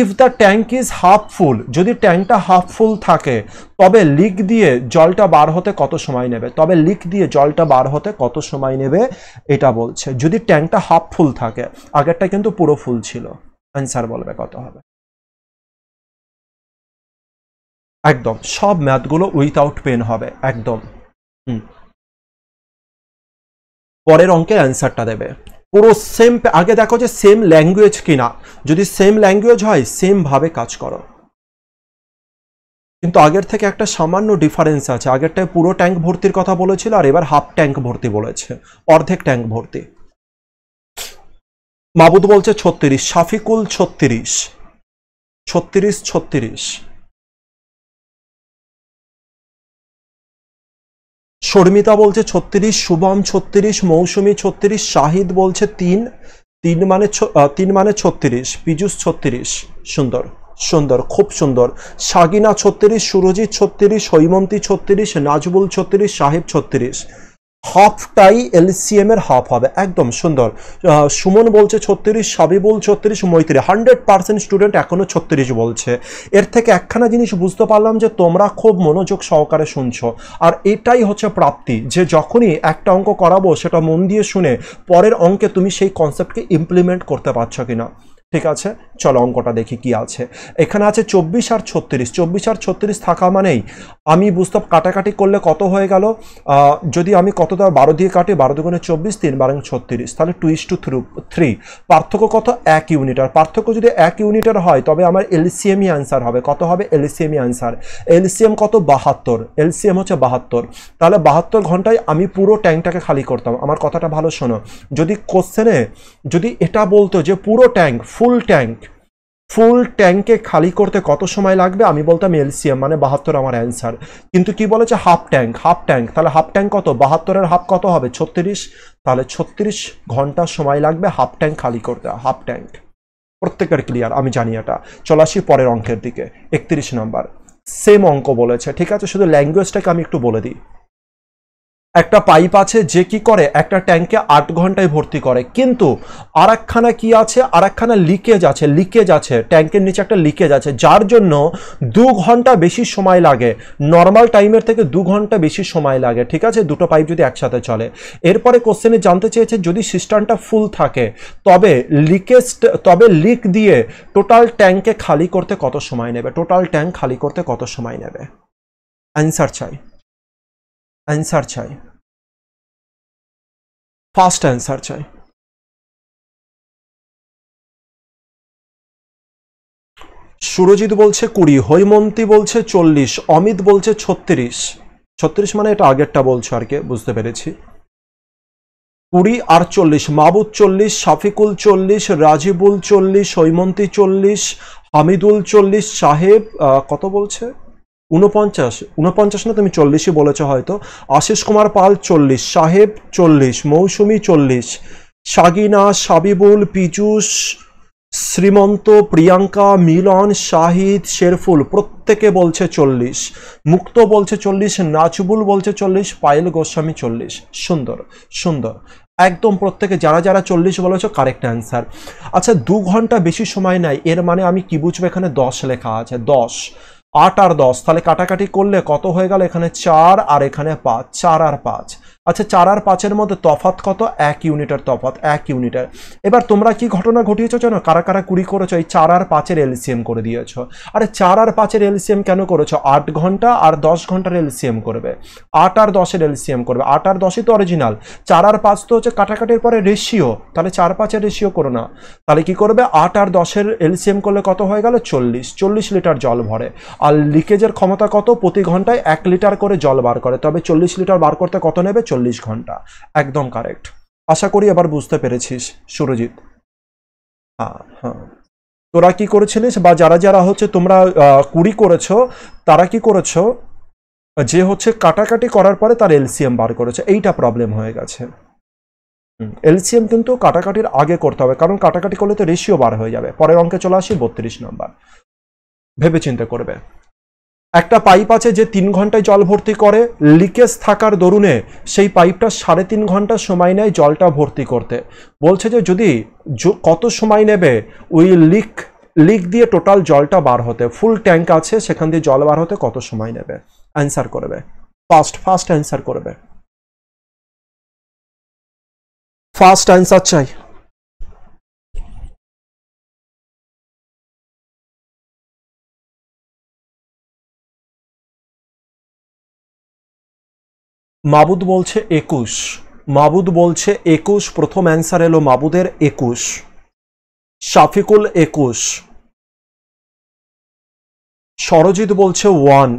if the tank is half full যদি ট্যাঙ্কটা হাফ ফুল থাকে তবে লিক দিয়ে জলটা বার হতে কত সময় নেবে তবে লিক দিয়ে জলটা বার হতে কত সময় নেবে এটা বলছে যদি ট্যাঙ্কটা হাফ ফুল থাকে আগেরটা কিন্তু পুরো ফুল ছিল অ্যান্সার বলবে কত হবে একদম সব ম্যাথগুলো উইথআউট পেন হবে একদম হুম পরের অঙ্কের অ্যান্সারটা দেবে পুরো সেম আগে দেখো যে সেম ল্যাঙ্গুয়েজ কিনা যদি সেম ল্যাঙ্গুয়েজ হয় সেমভাবে কাজ করো কিন্তু আগের থেকে একটা সামান্য ডিফারেন্স আছে আগেরটায় পুরো ট্যাঙ্ক ভর্তির কথা বলেছিল আর এবার হাফ ট্যাঙ্ক ভর্তি বলেছে অর্ধেক ট্যাঙ্ক ভর্তি মাবুদ বলছে ছত্রিশ শাফিকুল ছত্রিশ ছত্রিশ ছত্রিশ শর্মিতা বলছে ছত্রিশ শুভম ছত্রিশ মৌসুমি ছত্রিশ শাহিদ বলছে তিন তিন মানে তিন মানে ছত্রিশ পীযুষ ছত্রিশ সুন্দর সুন্দর খুব সুন্দর সাগিনা ছত্রিশ সুরজিৎ ছত্রিশ হৈমন্তী ছত্রিশ নাজবুল ছত্রিশ সাহেব ছত্রিশ হাফটাই এলসিএম এর হাফ হবে একদম সুন্দর সুমন বলছে ছত্রিশ সাবি বল ছত্রিশ মৈত্রী হান্ড্রেড পার্সেন্ট স্টুডেন্ট এখনও ছত্রিশ বলছে এর থেকে একখানা জিনিস বুঝতে পারলাম যে তোমরা খুব মনোযোগ সহকারে শুনছো আর এটাই হচ্ছে প্রাপ্তি যে যখনই একটা অঙ্ক করাবো সেটা মন দিয়ে শুনে পরের অঙ্কে তুমি সেই কনসেপ্টকে ইমপ্লিমেন্ট করতে পারছো কিনা ঠিক আছে চলো অঙ্কটা দেখি কি আছে এখানে আছে চব্বিশ আর ছত্রিশ চব্বিশ আর ছত্রিশ থাকা মানেই আমি বুঝতে কাটাকাটি করলে কত হয়ে গেল যদি আমি কত দেওয়া বারো দিয়ে কাটি বারো দুগুণে চব্বিশ তিন বারো ছত্রিশ তাহলে two is to through three পার্থক্য কত এক ইউনিট আর পার্থক্য যদি এক ইউনিটের হয় তবে আমার এলসিএমই অ্যান্সার হবে কত হবে এলসিএমই অ্যান্সার এলসিএম কত বাহাত্তর এলসিএম হচ্ছে বাহাত্তর তাহলে বাহাত্তর ঘন্টায় আমি পুরো ট্যাঙ্কটাকে খালি করতাম আমার কথাটা ভালো শোনো যদি কোশ্চেনে যদি এটা বলতো যে পুরো ট্যাঙ্ক ফুল ট্যাঙ্ক ফুল ট্যাঙ্কে খালি করতে কত সময় লাগবে আমি বলতাম এলসিএম মানে বাহাত্তর আমার অ্যান্সার কিন্তু কি বলেছে হাফ ট্যাঙ্ক হাফ ট্যাঙ্ক তাহলে হাফ ট্যাঙ্ক কত বাহাত্তরের হাফ কত হবে ছত্রিশ তাহলে ছত্রিশ ঘন্টা সময় লাগবে হাফ ট্যাঙ্ক খালি করতে হাফ ট্যাঙ্ক প্রত্যেকের ক্লিয়ার আমি জানি এটা চলাশি পরের অঙ্কের দিকে একত্রিশ নাম্বার সেম অঙ্ক বলেছে ঠিক আছে শুধু ল্যাঙ্গুয়েজটাকে আমি একটু বলে দিই একটা পাইপ আছে যে কি করে একটা ট্যাঙ্কে আট ঘন্টায় ভর্তি করে কিন্তু আর একখানা কি আছে আর একখানা লিকেজ আছে লিকেজ আছে ট্যাঙ্কের নিচে একটা লিকেজ আছে যার জন্য দু ঘন্টা বেশি সময় লাগে নর্মাল টাইমের থেকে দু ঘন্টা বেশি সময় লাগে ঠিক আছে দুটো পাইপ যদি একসাথে চলে এরপরে কোশ্চেনে জানতে চেয়েছে যদি সিস্টেমটা ফুল থাকে তবে লিকেজ তবে লিক দিয়ে টোটাল ট্যাঙ্কে খালি করতে কত সময় নেবে টোটাল ট্যাঙ্ক খালি করতে কত সময় নেবে অ্যান্সার চাই answer chai first answer chai Surajit বলছে কুড়ি হৈমন্তী বলছে চল্লিশ অমিত বলছে ছত্রিশ ছত্রিশ মানে এটা আগেরটা বলছো আর কি বুঝতে পেরেছি কুড়ি আর চল্লিশ মাবুদ চল্লিশ শাফিকুল চল্লিশ রাজিবুল চল্লিশ হৈমন্তী চল্লিশ হামিদুল চল্লিশ সাহেব কত বলছে উনপঞ্চাশ উনপঞ্চাশ না তুমি চল্লিশে বলেছো হয়তো আশিস কুমার পাল চল্লিশ সাহেব চল্লিশ মৌসুমি চল্লিশ সাগিনা সাবিবুল পিজুষ শ্রীমন্ত প্রিয়াঙ্কা মিলন শাহিদ শেরফুল প্রত্যেকে বলছে চল্লিশ মুক্ত বলছে চল্লিশ নাচবুল বলছে চল্লিশ পায়েল গোস্বামী চল্লিশ সুন্দর সুন্দর একদম প্রত্যেকে যারা যারা চল্লিশ বলেছ কারেক্ট অ্যান্সার আচ্ছা দু ঘন্টা বেশি সময় নাই এর মানে আমি কি বুঝবো এখানে দশ লেখা আছে দশ আট আর দশ তাহলে কাটাকাটি করলে কত হয়ে গেল এখানে চার আর এখানে পাঁচ চার আর পাঁচ আচ্ছা চার আর পাঁচের মধ্যে তফাত কত এক ইউনিটের তফাত এক ইউনিটের এবার তোমরা কি ঘটনা ঘটিয়েছ জানো কারা কারা কুড়ি করেছো এই চার আর পাঁচের এলসিএম করে দিয়েছ আরে চার আর পাঁচের এলসিএম কেন করেছো আট ঘন্টা আর দশ ঘন্টার এলসিএম করবে আট আর দশের এলসিএম করবে আট আর দশই তো অরিজিনাল চার আর পাঁচ তো হচ্ছে কাটাকাটির পরে রেশিও তাহলে চার পাঁচের রেশিও করো না তাহলে কি করবে আট আর দশের এলসিএম করলে কত হয়ে গেল চল্লিশ চল্লিশ লিটার জল ভরে আর লিকেজের ক্ষমতা কত প্রতি ঘন্টায় এক লিটার করে জল বার করে তবে চল্লিশ লিটার বার করতে কত নেবে চল্লিশ ঘন্টা একদম কারেক্ট আশা করি আবার বুঝতে পেরেছিস সুরজিৎ তোরা কি করেছিলিস বা যারা যারা হচ্ছে তোমরা কুড়ি করেছ তারা কি করেছ যে হচ্ছে কাটাকাটি করার পরে তার এলসিএম বার করেছে এইটা প্রবলেম হয়ে গেছে এলসিএম কিন্তু কাটাকাটির আগে করতে হবে কারণ কাটাকাটি করলে তো রেশিও বার হয়ে যাবে পরের অঙ্কে চলে আসি বত্রিশ নম্বর ভেবে চিন্তা করবে একটা পাইপ আছে যে তিন ঘন্টায় জল ভর্তি করে লিকেজ থাকার দরুনে সেই পাইপটা সাড়ে তিন ঘন্টা সময় নেয় জলটা ভর্তি করতে বলছে যে যদি কত সময় নেবে ওই লিক লিক দিয়ে টোটাল জলটা বার হতে ফুল ট্যাঙ্ক আছে সেখান দিয়ে জল বার হতে কত সময় নেবে অ্যান্সার করবে ফার্স্ট ফার্স্ট অ্যান্সার করবে ফার্স্ট অ্যান্সার চাই মাবুদ বলছে একুশ মাবুদ বলছে একুশ প্রথম অ্যান্সার এলো মাবুদের একুশ শাফিকুল একুশ সরজিৎ বলছে ওয়ান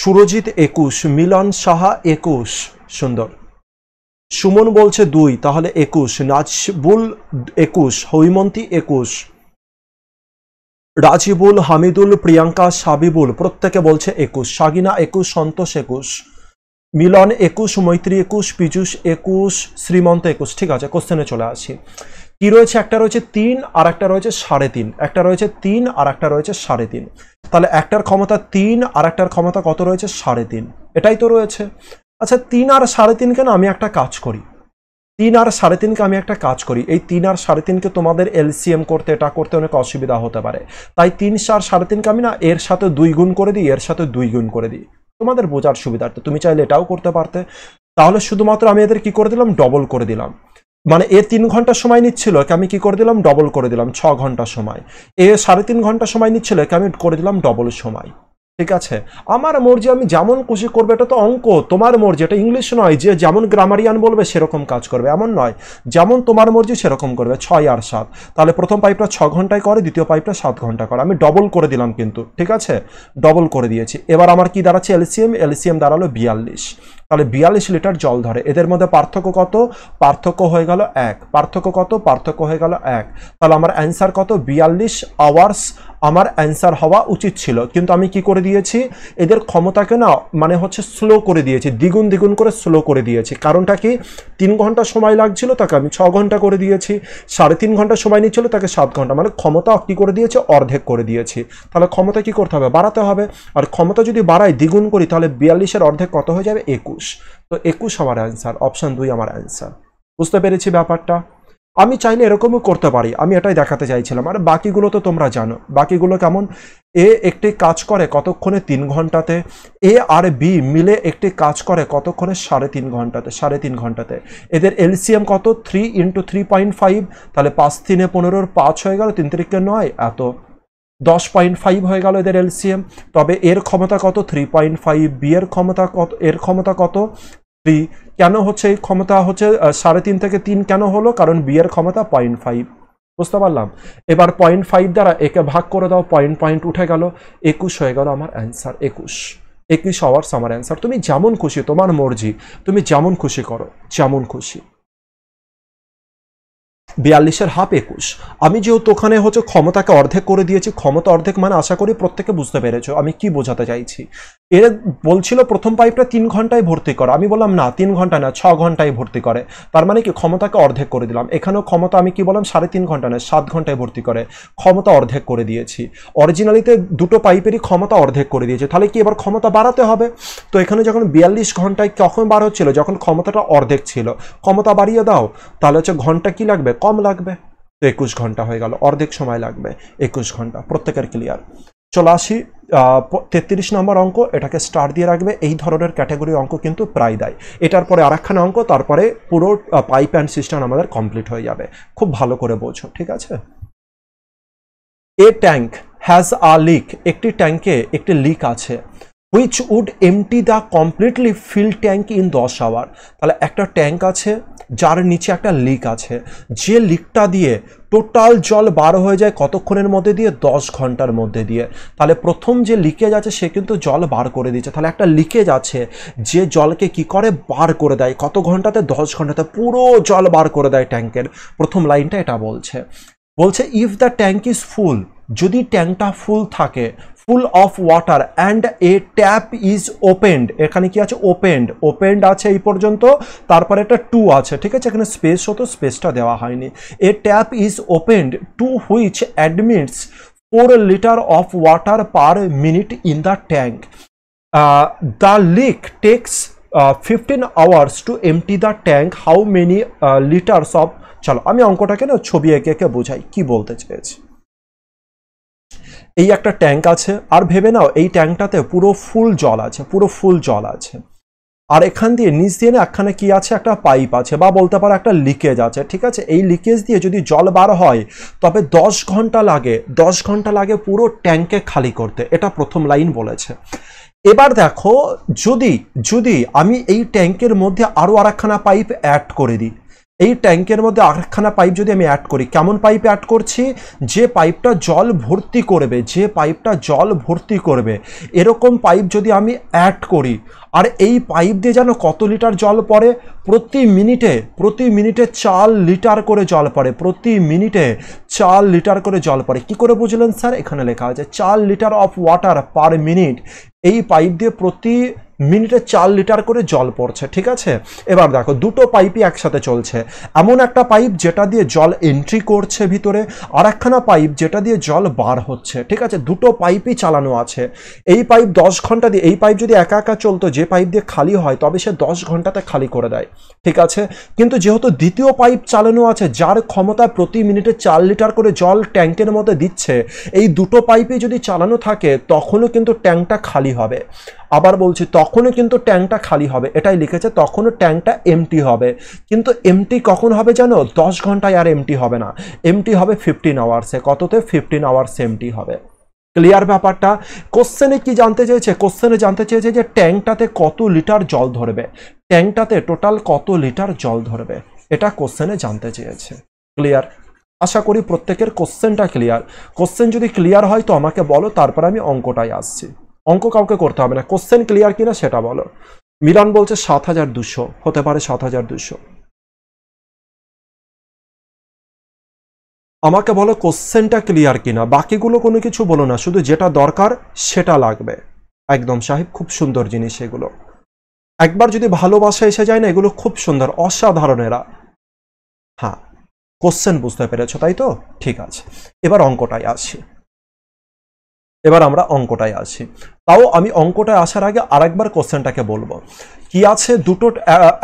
সুরজিৎ একুশ মিলন সাহা একুশ সুন্দর সুমন বলছে দুই তাহলে একুশ নাজবুল একুশ হৈমন্তী একুশ রাজিবুল হামিদুল প্রিয়াঙ্কা সাবিবুল প্রত্যেকে বলছে একুশ সাগিনা একুশ সন্তোষ একুশ মিলন একুশ মৈত্রী একুশ পীযুষ একুশ শ্রীমন্ত একুশ ঠিক আছে কোশ্চেনে চলে আসি কি রয়েছে একটা রয়েছে তিন আর একটা রয়েছে সাড়ে তিন একটা রয়েছে তিন আর একটা রয়েছে সাড়ে তিন তাহলে একটার ক্ষমতা তিন আর একটার ক্ষমতা কত রয়েছে সাড়ে তিন এটাই তো রয়েছে আচ্ছা তিন আর সাড়ে তিন কেন আমি একটা কাজ করি তিন আর সাড়ে তিনকে আমি একটা কাজ করি এই তিন আর সাড়ে তিনকে তোমাদের এলসিএম করতে এটা করতে অনেক অসুবিধা হতে পারে তাই তিন সার সাড়ে তিনকে আমি না এর সাথে দুই গুণ করে দিই এর সাথে দুই গুণ করে দিই তোমাদের বোঝার সুবিধার্থে তুমি চাইলে এটাও করতে পারতে তাহলে শুধুমাত্র আমি এদের কি করে দিলাম ডবল করে দিলাম মানে এ তিন ঘন্টা সময় নিচ্ছিল কে আমি কি করে দিলাম ডবল করে দিলাম ছ ঘন্টা সময় এ সাড়ে তিন ঘন্টা সময় নিচ্ছিল কে আমি করে দিলাম ডবল সময় ঠিক আছে আমার মর্জি আমি যেমন খুশি করবে এটা তো অঙ্ক তোমার মর্জি এটা ইংলিশ নয় যে যেমন গ্রামারিয়ান বলবে সেরকম কাজ করবে এমন নয় যেমন তোমার মর্জি সেরকম করবে ছয় আর সাত তাহলে প্রথম পাইপটা ছ ঘন্টায় করে দ্বিতীয় পাইপটা সাত ঘন্টা করে আমি ডবল করে দিলাম কিন্তু ঠিক আছে ডবল করে দিয়েছি এবার আমার কি দাঁড়াচ্ছে এলসিএম এলসিএম দাঁড়ালো বিয়াল্লিশ তাহলে বিয়াল্লিশ লিটার জল ধরে এদের মধ্যে পার্থক্য কত পার্থক্য হয়ে গেল এক পার্থক্য কত পার্থক্য হয়ে গেল এক তাহলে আমার অ্যান্সার কত বিয়াল্লিশ আওয়ার্স আমার অ্যান্সার হওয়া উচিত ছিল কিন্তু আমি কি করে দিয়েছি এদের ক্ষমতাকে না মানে হচ্ছে স্লো করে দিয়েছি দ্বিগুণ দ্বিগুণ করে স্লো করে দিয়েছি কারণটা কি তিন ঘন্টা সময় লাগছিল তাকে আমি ছ ঘন্টা করে দিয়েছি সাড়ে তিন ঘন্টা সময় নিচ্ছিল তাকে সাত ঘন্টা মানে ক্ষমতা কী করে দিয়েছে অর্ধেক করে দিয়েছি তাহলে ক্ষমতা কি করতে হবে বাড়াতে হবে আর ক্ষমতা যদি বাড়াই দ্বিগুণ করি তাহলে বিয়াল্লিশের অর্ধেক কত হয়ে যাবে একুশ একুশ তো একুশ আমার অ্যান্সার অপশান দুই আমার অ্যান্সার বুঝতে পেরেছি ব্যাপারটা আমি চাইলে এরকমও করতে পারি আমি এটাই দেখাতে চাইছিলাম আর বাকিগুলো তো তোমরা জানো বাকিগুলো কেমন এ একটি কাজ করে কতক্ষণে তিন ঘন্টাতে এ আর বি মিলে একটি কাজ করে কতক্ষণে সাড়ে তিন ঘন্টাতে সাড়ে তিন ঘন্টাতে এদের এলসিএম কত three into three point five তাহলে পাঁচ তিনে পনেরোর পাঁচ হয়ে গেল তিন তিরিকে নয় এত দশ পয়েন্ট ফাইভ হয়ে গেল এদের এলসিএম তবে এর ক্ষমতা কত থ্রি পয়েন্ট ফাইভ বি এর ক্ষমতা কত এর ক্ষমতা কত থ্রি কেন হচ্ছে এই ক্ষমতা হচ্ছে সাড়ে তিন থেকে তিন কেন হলো কারণ বি এর ক্ষমতা পয়েন্ট ফাইভ বুঝতে পারলাম এবার পয়েন্ট ফাইভ দ্বারা একে ভাগ করে দাও পয়েন্ট পয়েন্ট উঠে গেল একুশ হয়ে গেল আমার অ্যান্সার একুশ একুশ আওয়ার্স আমার অ্যান্সার তুমি যেমন খুশি তোমার মর্জি তুমি যেমন খুশি করো যেমন খুশি বিয়াল্লিশের হাফ একুশ আমি যেহেতু ওখানে হচ্ছে ক্ষমতাকে অর্ধেক করে দিয়েছি ক্ষমতা অর্ধেক মানে আশা করি প্রত্যেকে বুঝতে পেরেছ আমি কি বোঝাতে চাইছি এর বলছিল প্রথম পাইপটা তিন ঘন্টায় ভর্তি করো আমি বললাম না তিন ঘন্টা না ছ ঘন্টায় ভর্তি করে তার মানে কি ক্ষমতাকে অর্ধেক করে দিলাম এখানেও ক্ষমতা আমি কি বললাম সাড়ে তিন ঘন্টা না সাত ঘন্টায় ভর্তি করে ক্ষমতা অর্ধেক করে দিয়েছি অরিজিনালিতে দুটো পাইপেরই ক্ষমতা অর্ধেক করে দিয়েছে তাহলে কি এবার ক্ষমতা বাড়াতে হবে তো এখানে যখন বিয়াল্লিশ ঘন্টায় কখন বার হচ্ছিল যখন ক্ষমতাটা অর্ধেক ছিল ক্ষমতা বাড়িয়ে দাও তাহলে হচ্ছে ঘন্টা কি লাগবে কম লাগবে তো একুশ ঘন্টা হয়ে গেল অর্ধেক সময় লাগবে একুশ ঘন্টা প্রত্যেকের ক্লিয়ার চলে আসি তেত্রিশ নম্বর অঙ্ক এটাকে স্টার দিয়ে রাখবে এই ধরনের ক্যাটাগরি অঙ্ক কিন্তু প্রায় দেয় এটার পরে আরেকখানা অঙ্ক তারপরে পুরো পাইপ অ্যান্ড সিস্টেম আমাদের কমপ্লিট হয়ে যাবে খুব ভালো করে বোঝো ঠিক আছে a tank has a leak একটি ট্যাঙ্কে একটি লিক আছে which would empty the completely fill tank in দশ আওয়ার তাহলে একটা ট্যাঙ্ক আছে যার নিচে একটা লিক আছে যে লিকটা দিয়ে টোটাল জল বার হয়ে যায় কতক্ষণের মধ্যে দিয়ে দশ ঘন্টার মধ্যে দিয়ে তাহলে প্রথম যে লিকেজ আছে সে কিন্তু জল বার করে দিচ্ছে তাহলে একটা লিকেজ আছে যে জলকে কি করে বার করে দেয় কত ঘন্টাতে দশ ঘন্টাতে পুরো জল বার করে দেয় ট্যাঙ্কের প্রথম লাইনটা এটা বলছে বলছে if the tank is full যদি ট্যাঙ্কটা ফুল থাকে full of water and a tap is opened এখানে কি আছে ওপেন্ড ওপেন্ড আছে এই পর্যন্ত তারপরে একটা টু আছে ঠিক আছে এখানে স্পেস হতো স্পেসটা দেওয়া হয়নি a tap is opened to which admits four litre of water per minute in the tank the leak takes fifteen hours to empty the tank how many litres of চলো আমি অঙ্কটাকে না ছবি এঁকে এঁকে বোঝাই কি বলতে চেয়েছি এই একটা ট্যাঙ্ক আছে আর ভেবে নাও এই ট্যাঙ্কটাতে পুরো ফুল জল আছে পুরো ফুল জল আছে আর এখান দিয়ে নিচ দিয়ে না একখানে কী আছে একটা পাইপ আছে বা বলতে পারো একটা লিকেজ আছে ঠিক আছে এই লিকেজ দিয়ে যদি জল বার হয় তবে দশ ঘন্টা লাগে দশ ঘন্টা লাগে পুরো ট্যাঙ্কে খালি করতে এটা প্রথম লাইন বলেছে এবার দেখো যদি যদি আমি এই ট্যাঙ্কের মধ্যে আরও আর একখানা পাইপ অ্যাড করে দিই এই ট্যাঙ্কের মধ্যে আরেকখানা পাইপ যদি আমি অ্যাড করি কেমন পাইপ অ্যাড করছি যে পাইপটা জল ভর্তি করবে যে পাইপটা জল ভর্তি করবে এরকম পাইপ যদি আমি অ্যাড করি আর এই পাইপ দিয়ে যেন কত লিটার জল পড়ে প্রতি মিনিটে প্রতি মিনিটে চার লিটার করে জল পড়ে প্রতি মিনিটে চার লিটার করে জল পড়ে কি করে বুঝলেন স্যার এখানে লেখা আছে চার litre of water per minute এই পাইপ দিয়ে প্রতি মিনিটে চার লিটার করে জল পড়ছে ঠিক আছে এবার দেখো দুটো পাইপই একসাথে চলছে এমন একটা পাইপ যেটা দিয়ে জল এন্ট্রি করছে ভিতরে আর একখানা পাইপ যেটা দিয়ে জল বার হচ্ছে ঠিক আছে দুটো পাইপই চালানো আছে এই পাইপ দশ ঘন্টা দিয়ে এই পাইপ যদি একা একা চলতো যে পাইপ দিয়ে খালি হয় তবে সে দশ ঘন্টাতে খালি করে দেয় ঠিক আছে কিন্তু যেহেতু দ্বিতীয় পাইপ চালানো আছে যার ক্ষমতা প্রতি মিনিটে চার লিটার করে জল ট্যাঙ্কের মধ্যে দিচ্ছে এই দুটো পাইপে যদি চালানো থাকে তখনও কিন্তু ট্যাঙ্কটা খালি হবে আবার বলছি তখনও কিন্তু ট্যাঙ্কটা খালি হবে এটাই লিখেছে তখনও ট্যাঙ্কটা এমটি হবে কিন্তু এমটি কখন হবে জানো দশ ঘন্টায় আর এমটি হবে না এমটি হবে ফিফটিন আওয়ার্সে কততে ফিফটিন আওয়ার্স এমটি হবে ক্লিয়ার ব্যাপারটা কোশ্চেনে কি জানতে চেয়েছে কোশ্চেনে জানতে চেয়েছে যে ট্যাঙ্কটাতে কত লিটার জল ধরবে ট্যাঙ্কটাতে টোটাল কত লিটার জল ধরবে এটা কোশ্চেনে জানতে চেয়েছে ক্লিয়ার আশা করি প্রত্যেকের কোশ্চেনটা ক্লিয়ার কোশ্চেন যদি ক্লিয়ার হয় তো আমাকে বলো তারপর আমি অঙ্কটায় আসছি অঙ্ক কাউকে করতে হবে না কোশ্চেন ক্লিয়ার কিনা সেটা বলো মিলান বলছে সাত হাজার দুশো হতে পারে সাত হাজার দুশো আমাকে বলো কোশ্চেনটা ক্লিয়ার কিনা বাকিগুলো কোনো কিছু বলো না শুধু যেটা দরকার সেটা লাগবে একদম সাহেব খুব সুন্দর জিনিস এগুলো একবার যদি ভালোবাসা এসে যায় না এগুলো খুব সুন্দর অসাধারণেরা হ্যাঁ কোশ্চেন বুঝতে পেরেছ তাই তো ঠিক আছে এবার অঙ্কটায় আসি এবার আমরা অঙ্কটায় আসি তাও আমি অঙ্কটায় আসার আগে আরেকবার কোশ্চেনটাকে বলবো কি আছে দুটো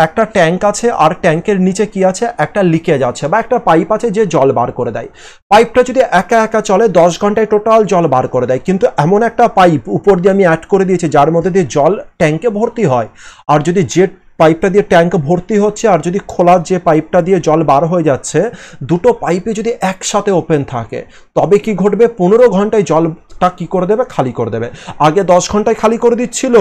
একটা ট্যাঙ্ক আছে আর ট্যাঙ্কের নিচে কি আছে একটা লিকেজ আছে বা একটা পাইপ আছে যে জল বার করে দেয় পাইপটা যদি একা একা চলে দশ ঘন্টায় টোটাল জল বার করে দেয় কিন্তু এমন একটা পাইপ উপর দিয়ে আমি অ্যাড করে দিয়েছি যার মধ্যে দিয়ে জল ট্যাঙ্কে ভর্তি হয় আর যদি যে পাইপটা দিয়ে ট্যাঙ্ক ভর্তি হচ্ছে আর যদি খোলা যে পাইপটা দিয়ে জল বার হয়ে যাচ্ছে দুটো পাইপে যদি একসাথে ওপেন থাকে তবে কি ঘটবে পনেরো ঘন্টায় জল টা কি করে দেবে খালি করে দেবে আগে দশ ঘন্টায় খালি করে দিচ্ছিল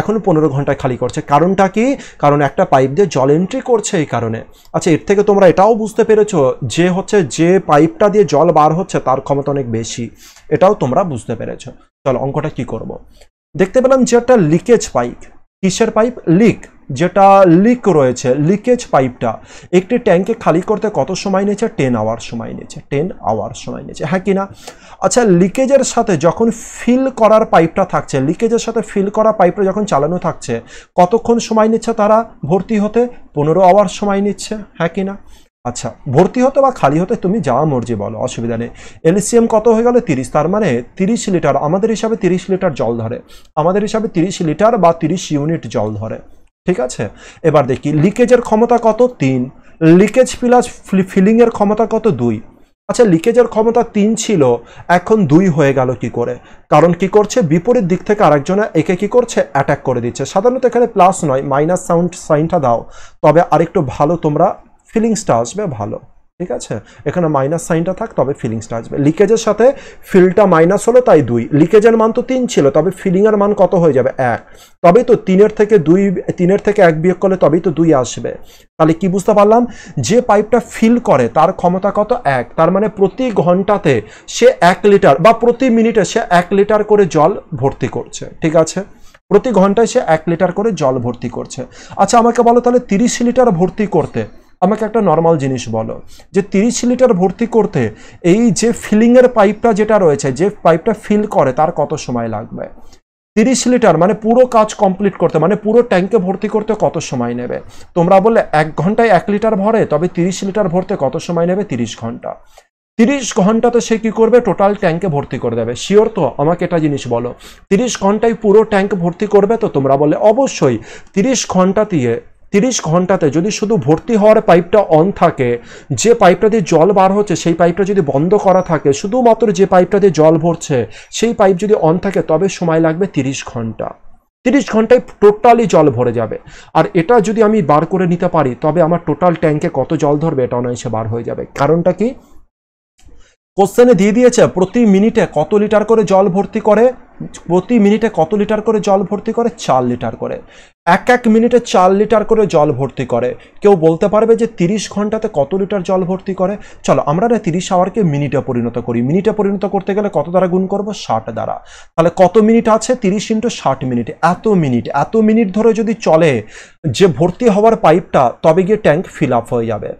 এখন পনেরো ঘন্টায় খালি করছে কারণটা কি কারণ একটা পাইপ দিয়ে জল এন্ট্রি করছে এই কারণে আচ্ছা এর থেকে তোমরা এটাও বুঝতে পেরেছো যে হচ্ছে যে পাইপটা দিয়ে জল বার হচ্ছে তার ক্ষমতা অনেক বেশি এটাও তোমরা বুঝতে পেরেছো চলো অঙ্কটা কি করব। দেখতে পেলাম যে একটা লিকেজ পাইপ কিসের পাইপ লিক যেটা লিক রয়েছে লিকেজ পাইপটা একটি ট্যাঙ্কে খালি করতে কত সময় নিয়েছে টেন আওয়ার সময় নিয়েছে টেন আওয়ার সময় নিয়েছে হ্যাঁ কি না আচ্ছা লিকেজের সাথে যখন ফিল করার পাইপটা থাকছে লিকেজের সাথে ফিল করা পাইপটা যখন চালানো থাকছে কতক্ষণ সময় নিচ্ছে তারা ভর্তি হতে পনেরো আওয়ার সময় নিচ্ছে হ্যাঁ কি না আচ্ছা ভর্তি হতে বা খালি হতে তুমি যাওয়া মর্জি বলো অসুবিধা নেই এলসিএম কত হয়ে গেলে তিরিশ তার মানে তিরিশ লিটার আমাদের হিসাবে তিরিশ লিটার জল ধরে আমাদের হিসাবে তিরিশ লিটার বা তিরিশ ইউনিট জল ধরে ঠিক আছে এবার দেখি লিকেজের ক্ষমতা কত তিন লিকেজ প্লাস ফিলিংয়ের ক্ষমতা কত দুই আচ্ছা লিকেজের ক্ষমতা তিন ছিল এখন দুই হয়ে গেল কি করে কারণ কি করছে বিপরীত দিক থেকে আরেকজনে একে কি করছে অ্যাটাক করে দিচ্ছে সাধারণত এখানে প্লাস নয় মাইনাস সাউন্ড সাইনটা দাও তবে আরেকটু ভালো তোমরা ফিলিংসটা আসবে ভালো ঠিক আছে এখানে মাইনাস সাইনটা থাক তবে ফিলিংসটা আসবে লিকেজের সাথে ফিলটা মাইনাস হলো তাই দুই লিকেজের মান তো তিন ছিল তবে ফিলিংয়ের মান কত হয়ে যাবে এক তবেই তো তিনের থেকে দুই তিনের থেকে এক বিয়োগ করলে তবেই তো দুই আসবে তাহলে কি বুঝতে পারলাম যে পাইপটা ফিল করে তার ক্ষমতা কত এক তার মানে প্রতি ঘন্টাতে সে এক লিটার বা প্রতি মিনিটে সে এক লিটার করে জল ভর্তি করছে ঠিক আছে প্রতি ঘন্টায় সে এক লিটার করে জল ভর্তি করছে আচ্ছা আমাকে বলো তাহলে তিরিশ লিটার ভর্তি করতে আমাকে একটা নর্মাল জিনিস বলো যে তিরিশ লিটার ভর্তি করতে এই যে ফিলিংয়ের পাইপটা যেটা রয়েছে যে পাইপটা ফিল করে তার কত সময় লাগবে তিরিশ লিটার মানে পুরো কাজ কমপ্লিট করতে মানে পুরো ট্যাঙ্কে ভর্তি করতে কত সময় নেবে তোমরা বললে এক ঘন্টায় এক লিটার ভরে তবে তিরিশ লিটার ভরতে কত সময় নেবে তিরিশ ঘন্টা তিরিশ ঘন্টাতে সে কি করবে টোটাল ট্যাঙ্কে ভর্তি করে দেবে শিওর তো আমাকে এটা জিনিস বলো তিরিশ ঘন্টায় পুরো ট্যাঙ্ক ভর্তি করবে তো তোমরা বলে অবশ্যই তিরিশ ঘন্টা দিয়ে তিরিশ ঘন্টাতে যদি শুধু ভর্তি হওয়ার পাইপটা অন থাকে যে পাইপটা দিয়ে জল বার হচ্ছে সেই পাইপটা যদি বন্ধ করা থাকে শুধুমাত্র যে পাইপটা দিয়ে জল ভরছে সেই পাইপ যদি অন থাকে তবে সময় লাগবে তিরিশ ঘন্টা তিরিশ ঘন্টায় টোটালি জল ভরে যাবে আর এটা যদি আমি বার করে নিতে পারি তবে আমার টোটাল ট্যাঙ্কে কত জল ধরবে এটা অনায়াসে বার হয়ে যাবে কারণটা কি কোশ্চেনে দিয়ে দিয়েছে প্রতি মিনিটে কত লিটার করে জল ভর্তি করে প্রতি মিনিটে কত লিটার করে জল ভর্তি করে চার লিটার করে এক এক মিনিটে চার লিটার করে জল ভর্তি করে কেউ বলতে পারবে যে তিরিশ ঘন্টাতে কত লিটার জল ভর্তি করে চলো আমরা না তিরিশ আওয়ারকে মিনিটে পরিণত করি মিনিটে পরিণত করতে গেলে কত দ্বারা গুণ করবো ষাট দ্বারা তাহলে কত মিনিট আছে তিরিশ ইন্টু ষাট মিনিট এত মিনিট এত মিনিট ধরে যদি চলে যে ভর্তি হওয়ার পাইপটা তবে গিয়ে ট্যাঙ্ক ফিল আপ হয়ে যাবে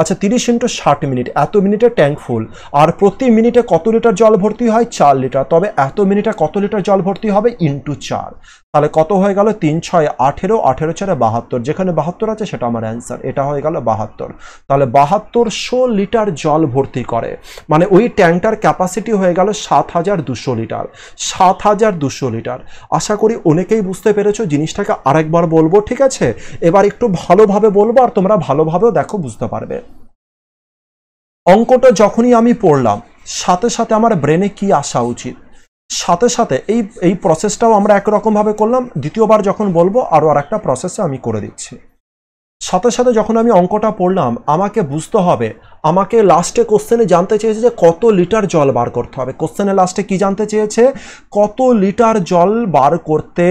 আচ্ছা তিরিশ ইন্টু ষাট মিনিট এত মিনিটে ট্যাঙ্ক ফুল আর প্রতি মিনিটে কত লিটার জল ভর্তি হয় চার লিটার তবে এত মিনিটে কত লিটার জল ভর্তি হবে ইন্টু চার তাহলে কত হয়ে গেল তিন ছয় আঠেরো আঠেরো চারে বাহাত্তর যেখানে বাহাত্তর আছে সেটা আমার অ্যান্সার এটা হয়ে গেল বাহাত্তর তাহলে বাহাত্তরশো লিটার জল ভর্তি করে মানে ওই ট্যাঙ্কটার ক্যাপাসিটি হয়ে গেল সাত হাজার দুশো লিটার সাত হাজার দুশো লিটার আশা করি অনেকেই বুঝতে পেরেছো জিনিসটাকে আরেকবার বলবো ঠিক আছে এবার একটু ভালোভাবে বলবো আর তোমরা ভালোভাবেও দেখো বুঝতে পারবে অঙ্কটা যখনই আমি পড়লাম সাথে সাথে আমার ব্রেনে কি আসা উচিত সাথে সাথে এই এই প্রসেসটাও আমরা একরকমভাবে করলাম দ্বিতীয়বার যখন বলবো আরও আর একটা প্রসেসে আমি করে দিচ্ছি সাথে সাথে যখন আমি অঙ্কটা পড়লাম আমাকে বুঝতে হবে আমাকে লাস্টে কোশ্চেনে জানতে চেয়েছে যে কত লিটার জল বার করতে হবে কোশ্চেনে লাস্টে কি জানতে চেয়েছে কত লিটার জল বার করতে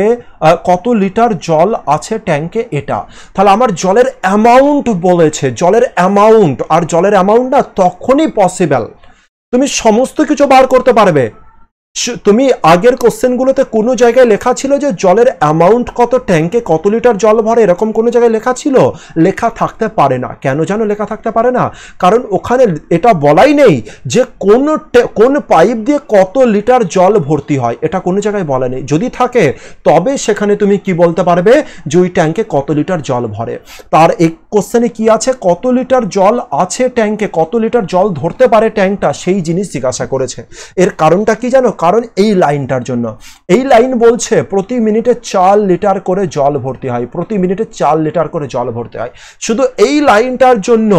কত লিটার জল আছে ট্যাঙ্কে এটা তাহলে আমার জলের অ্যামাউন্ট বলেছে জলের অ্যামাউন্ট আর জলের অ্যামাউন্টটা তখনই পসিবল তুমি সমস্ত কিছু বার করতে পারবে তুমি আগের কোশ্চেনগুলোতে কোনো জায়গায় লেখা ছিল যে জলের অ্যামাউন্ট কত ট্যাঙ্কে কত লিটার জল ভরে এরকম কোনো জায়গায় লেখা ছিল লেখা থাকতে পারে না কেন যেন লেখা থাকতে পারে না কারণ ওখানে এটা বলাই নেই যে কোন কোন পাইপ দিয়ে কত লিটার জল ভর্তি হয় এটা কোনো জায়গায় বলা নেই যদি থাকে তবে সেখানে তুমি কি বলতে পারবে যে ওই ট্যাঙ্কে কত লিটার জল ভরে তার এক কোশ্চেনে কি আছে কত লিটার জল আছে ট্যাঙ্কে কত লিটার জল ধরতে পারে ট্যাঙ্কটা সেই জিনিস জিজ্ঞাসা করেছে এর কারণটা কি জানো কারণ এই লাইনটার জন্য এই লাইন বলছে প্রতি মিনিটে চার লিটার করে জল ভর্তি হয় প্রতি মিনিটে চার লিটার করে জল ভর্তি হয় শুধু এই লাইনটার জন্য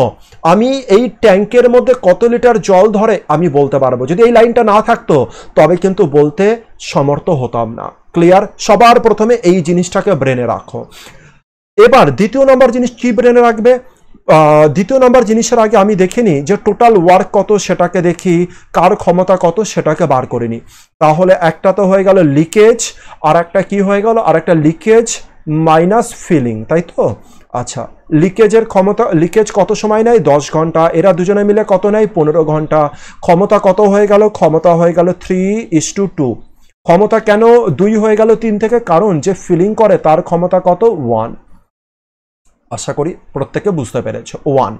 আমি এই ট্যাঙ্কের মধ্যে কত লিটার জল ধরে আমি বলতে পারবো যদি এই লাইনটা না থাকতো তবে কিন্তু বলতে সমর্থ হতাম না ক্লিয়ার সবার প্রথমে এই জিনিসটাকে ব্রেনে রাখো এবার দ্বিতীয় নম্বর জিনিস কি ব্রেনে রাখবে দ্বিতীয় নম্বর জিনিসের আগে আমি দেখিনি যে টোটাল ওয়ার্ক কত সেটাকে দেখি কার ক্ষমতা কত সেটাকে বার করে নিই তাহলে একটা তো হয়ে গেল লিকেজ আর একটা কি হয়ে গেল আর একটা লিকেজ মাইনাস ফিলিং তাই তো আচ্ছা লিকেজের ক্ষমতা লিকেজ কত সময় নেয় দশ ঘন্টা এরা দুজনে মিলে কত নেয় পনেরো ঘন্টা ক্ষমতা কত হয়ে গেল ক্ষমতা হয়ে গেল থ্রি ইস টু টু ক্ষমতা কেন দুই হয়ে গেল তিন থেকে কারণ যে ফিলিং করে তার ক্ষমতা কত ওয়ান আশা করি প্রত্যেকে বুঝতে পেরেছ ওয়ান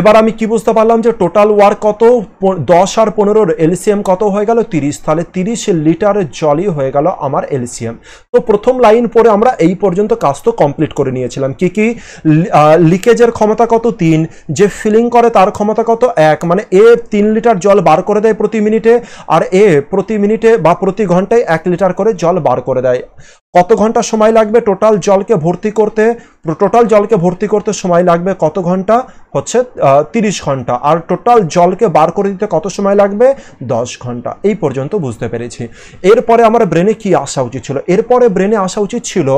এবার আমি কি বুঝতে পারলাম যে টোটাল ওয়ার কত দশ আর পনেরোর এলসিএম কত হয়ে গেল তিরিশ তাহলে তিরিশ লিটার জলই হয়ে গেল আমার এলসিএম তো প্রথম লাইন পরে আমরা এই পর্যন্ত কাজ তো কমপ্লিট করে নিয়েছিলাম কি কি লিকেজের ক্ষমতা কত তিন যে ফিলিং করে তার ক্ষমতা কত এক মানে এ তিন লিটার জল বার করে দেয় প্রতি মিনিটে আর এ প্রতি মিনিটে বা প্রতি ঘন্টায় এক লিটার করে জল বার করে দেয় কত ঘন্টা সময় লাগবে টোটাল জলকে ভর্তি করতে টোটাল জলকে ভর্তি করতে সময় লাগবে কত ঘন্টা হচ্ছে তিরিশ ঘন্টা আর টোটাল জলকে বার করে দিতে কত সময় লাগবে দশ ঘন্টা এই পর্যন্ত বুঝতে পেরেছি এরপরে আমার ব্রেনে কি আসা উচিত ছিল এরপরে ব্রেনে আসা উচিত ছিল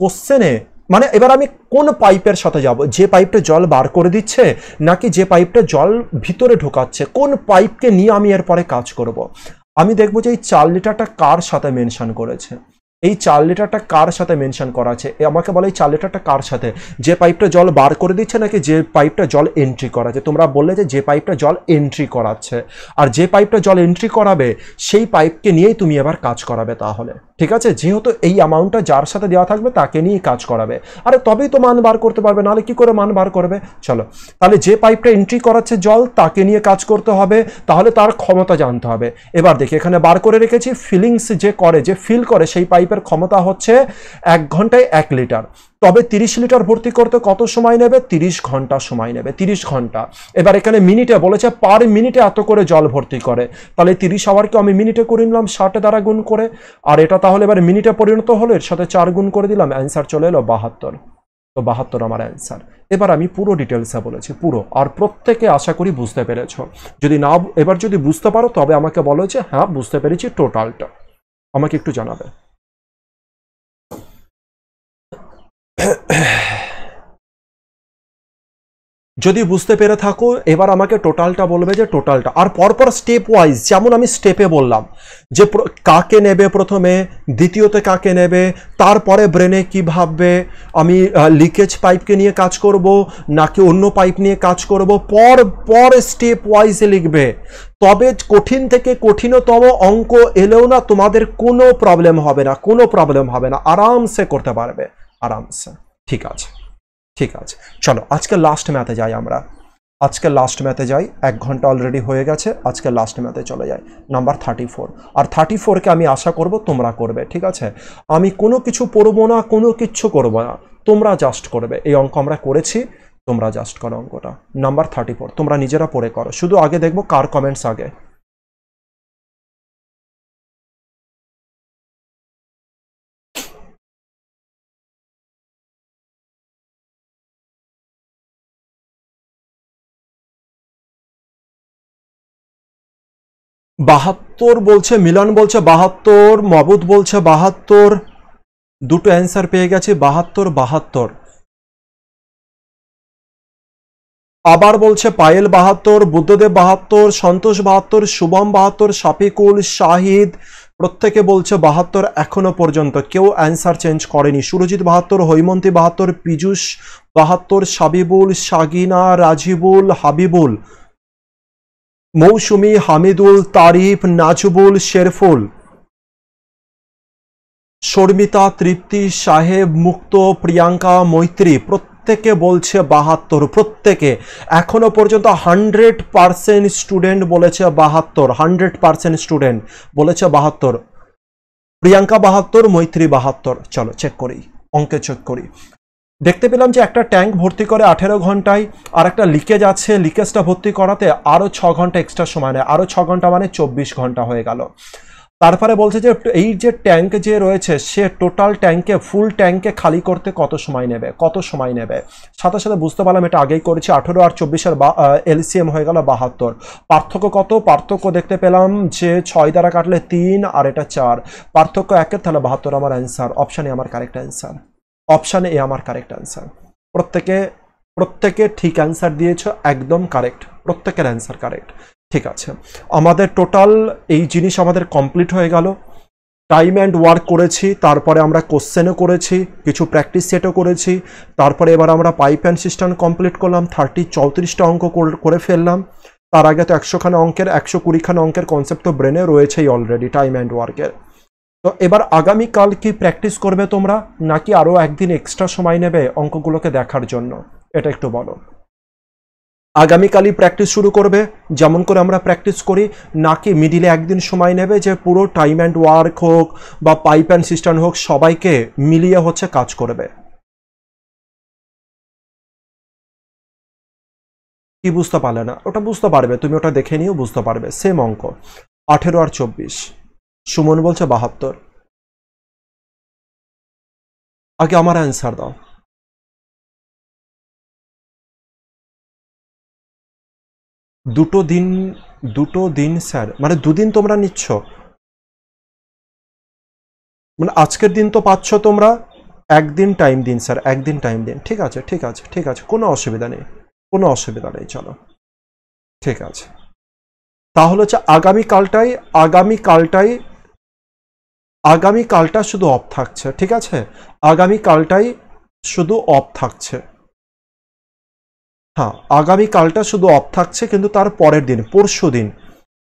কোশ্চেনে মানে এবার আমি কোন পাইপের সাথে যাব যে পাইপটা জল বার করে দিচ্ছে নাকি যে পাইপটা জল ভিতরে ঢোকাচ্ছে কোন পাইপকে নিয়ে আমি এরপরে কাজ করব। আমি দেখব যে এই চার লিটারটা কার সাথে মেনশন করেছে এই চার লিটারটা কার সাথে মেনশন করা আছে আমাকে বলে এই চার লিটারটা কার সাথে যে পাইপটা জল বার করে দিচ্ছে নাকি যে পাইপটা জল এন্ট্রি করাচ্ছে তোমরা বললে যে যে পাইপটা জল এন্ট্রি করাচ্ছে আর যে পাইপটা জল এন্ট্রি করাবে সেই পাইপকে নিয়েই তুমি এবার কাজ করাবে তাহলে ঠিক আছে যেহেতু এই অ্যামাউন্টটা যার সাথে দেওয়া থাকবে তাকে নিয়ে কাজ করাবে আরে তবেই তো মান বার করতে পারবে নাহলে কি করে মান বার করবে চলো তাহলে যে পাইপটা এন্ট্রি করাচ্ছে জল তাকে নিয়ে কাজ করতে হবে তাহলে তার ক্ষমতা জানতে হবে এবার দেখি এখানে বার করে রেখেছি ফিলিংস যে করে যে ফিল করে সেই পাইপের ক্ষমতা হচ্ছে এক ঘন্টায় এক লিটার তবে 30 লিটার ভর্তি করতে কত সময় নেবে 30 ঘন্টা সময় নেবে 30 ঘন্টা এবার এখানে মিনিটে বলেছে পার মিনিটে এত করে জল ভর্তি করে তাহলে 30 আওয়ারকে আমি মিনিটে করে নিলাম ষাটে দ্বারা গুণ করে আর এটা তাহলে এবার মিনিটে পরিণত হলো এর সাথে চার গুণ করে দিলাম অ্যান্সার চলে এলো বাহাত্তর তো বাহাত্তর আমার অ্যান্সার এবার আমি পুরো ডিটেলসে বলেছি পুরো আর প্রত্যেকে আশা করি বুঝতে পেরেছ যদি না এবার যদি বুঝতে পারো তবে আমাকে বলো যে হ্যাঁ বুঝতে পেরেছি টোটালটা আমাকে একটু জানাবে (coughs) যদি বুঝতে পেরে থাকো এবার আমাকে টোটালটা বলবে যে টোটালটা আর পরপর স্টেপ ওয়াইজ যেমন আমি স্টেপে বললাম যে কাকে নেবে প্রথমে দ্বিতীয়তে কাকে নেবে তারপরে ব্রেনে কি ভাববে আমি লিকেজ পাইপকে নিয়ে কাজ করব নাকি অন্য পাইপ নিয়ে কাজ করব পর পর স্টেপ ওয়াইজে লিখবে তবে কঠিন থেকে কঠিনতম অঙ্ক এলেও না তোমাদের কোনো প্রবলেম হবে না কোনো প্রবলেম হবে না আরামসে করতে পারবে আরামসে ঠিক আছে ঠিক আছে চলো আজকে লাস্ট ম্যাথে যাই আমরা আজকে লাস্ট ম্যাথে যাই এক ঘন্টা অলরেডি হয়ে গেছে আজকে লাস্ট ম্যাথে চলে যাই নাম্বার থার্টি ফোর আর থার্টি ফোরকে আমি আশা করব তোমরা করবে ঠিক আছে আমি কোনো কিছু পড়বো না কোনো কিচ্ছু করবো না তোমরা জাস্ট করবে এই অঙ্ক আমরা করেছি তোমরা জাস্ট করো অঙ্কটা নাম্বার থার্টি ফোর তোমরা নিজেরা পড়ে করো শুধু আগে দেখবো কার কমেন্টস আগে বাহাত্তর বলছে মিলন বলছে বাহাত্তর মবুদ বলছে বাহাত্তর দুটো অ্যান্সার পেয়ে গেছে বাহাত্তর বাহাত্তর আবার বলছে পায়েল বাহাত্তর বুদ্ধদেব বাহাত্তর সন্তোষ বাহাত্তর শুভম বাহাত্তর শাফিকুল শাহিদ প্রত্যেকে বলছে বাহাত্তর এখনো পর্যন্ত কেউ অ্যান্সার চেঞ্জ করেনি সুরজিৎ বাহাত্তর হৈমন্তী বাহাত্তর পীযুষ বাহাত্তর সাবিবুল সাগিনা রাজিবুল হাবিবুল মৌসুমি হামিদুল তারিফ নাজবুল শেরফুল শর্মিতা তৃপ্তি সাহেব মুক্ত প্রিয়াঙ্কা মৈত্রী প্রত্যেকে বলছে বাহাত্তর প্রত্যেকে এখনো পর্যন্ত হান্ড্রেড পারসেন্ট স্টুডেন্ট বলেছে বাহাত্তর হান্ড্রেড পারসেন্ট স্টুডেন্ট বলেছে বাহাত্তর প্রিয়াঙ্কা বাহাত্তর মৈত্রী বাহাত্তর চলো চেক করি অঙ্কে চেক করি দেখতে পেলাম যে একটা ট্যাঙ্ক ভর্তি করে আঠেরো ঘন্টায় আর একটা লিকেজ আছে লিকেজটা ভর্তি করাতে আরও ছ ঘন্টা এক্সট্রা সময় নেয় আরও ছ ঘন্টা মানে চব্বিশ ঘন্টা হয়ে গেল তারপরে বলছে যে এই যে ট্যাঙ্ক যে রয়েছে সে টোটাল ট্যাঙ্কে ফুল ট্যাঙ্কে খালি করতে কত সময় নেবে কত সময় নেবে সাথে সাথে বুঝতে পারলাম এটা আগেই করেছি আঠেরো আর চব্বিশের বা এলসিএম হয়ে গেল বাহাত্তর পার্থক্য কত পার্থক্য দেখতে পেলাম যে ছয় দ্বারা কাটলে তিন আর এটা চার পার্থক্য একের তাহলে বাহাত্তর আমার অ্যান্সার অপশানে আমার কারেক্ট অ্যান্সার অপশানে এ আমার কারেক্ট অ্যান্সার প্রত্যেকে প্রত্যেকে ঠিক অ্যান্সার দিয়েছ একদম কারেক্ট প্রত্যেকের অ্যান্সার কারেক্ট ঠিক আছে আমাদের টোটাল এই জিনিস আমাদের কমপ্লিট হয়ে গেল টাইম অ্যান্ড ওয়ার্ক করেছি তারপরে আমরা কোশ্চেনও করেছি কিছু প্র্যাকটিস সেটও করেছি তারপরে এবার আমরা পাইপ অ্যান্ড সিস্টেম কমপ্লিট করলাম থার্টি চৌত্রিশটা অঙ্ক করে ফেললাম তার আগে তো একশোখানা অঙ্কের একশো কুড়িখানা অঙ্কের কনসেপ্ট তো ব্রেনে রয়েছেই অলরেডি টাইম অ্যান্ড ওয়ার্কের তো এবার আগামীকাল কি প্র্যাকটিস করবে তোমরা নাকি আরও একদিন এক্সট্রা সময় নেবে অঙ্কগুলোকে দেখার জন্য এটা একটু বলো আগামীকালই প্র্যাকটিস শুরু করবে যেমন করে আমরা প্র্যাকটিস করি নাকি মিডিলে একদিন সময় নেবে যে পুরো টাইম অ্যান্ড ওয়ার্ক হোক বা পাইপ অ্যান্ড সিস্টেম হোক সবাইকে মিলিয়ে হচ্ছে কাজ করবে কি বুঝতে পারলে না ওটা বুঝতে পারবে তুমি ওটা দেখে নিয়েও বুঝতে পারবে সেম অঙ্ক আঠেরো আর চব্বিশ সুমন বলছে বাহাত্তর আগে আমার অ্যান্সার দাও দুটো দিন দুটো দিন স্যার মানে দুদিন তোমরা নিচ্ছ মানে আজকের দিন তো পাচ্ছ তোমরা একদিন টাইম দিন স্যার একদিন টাইম দিন ঠিক আছে ঠিক আছে ঠিক আছে কোনো অসুবিধা নেই কোনো অসুবিধা নেই চলো ঠিক আছে তাহলে হচ্ছে আগামীকালটাই আগামীকালটাই আগামী কালটা শুধু অফ থাকছে ঠিক আছে আগামী কালটাই শুধু অফ থাকছে হ্যাঁ আগামী কালটা শুধু অফ থাকছে কিন্তু তার পরের দিন পরশু দিন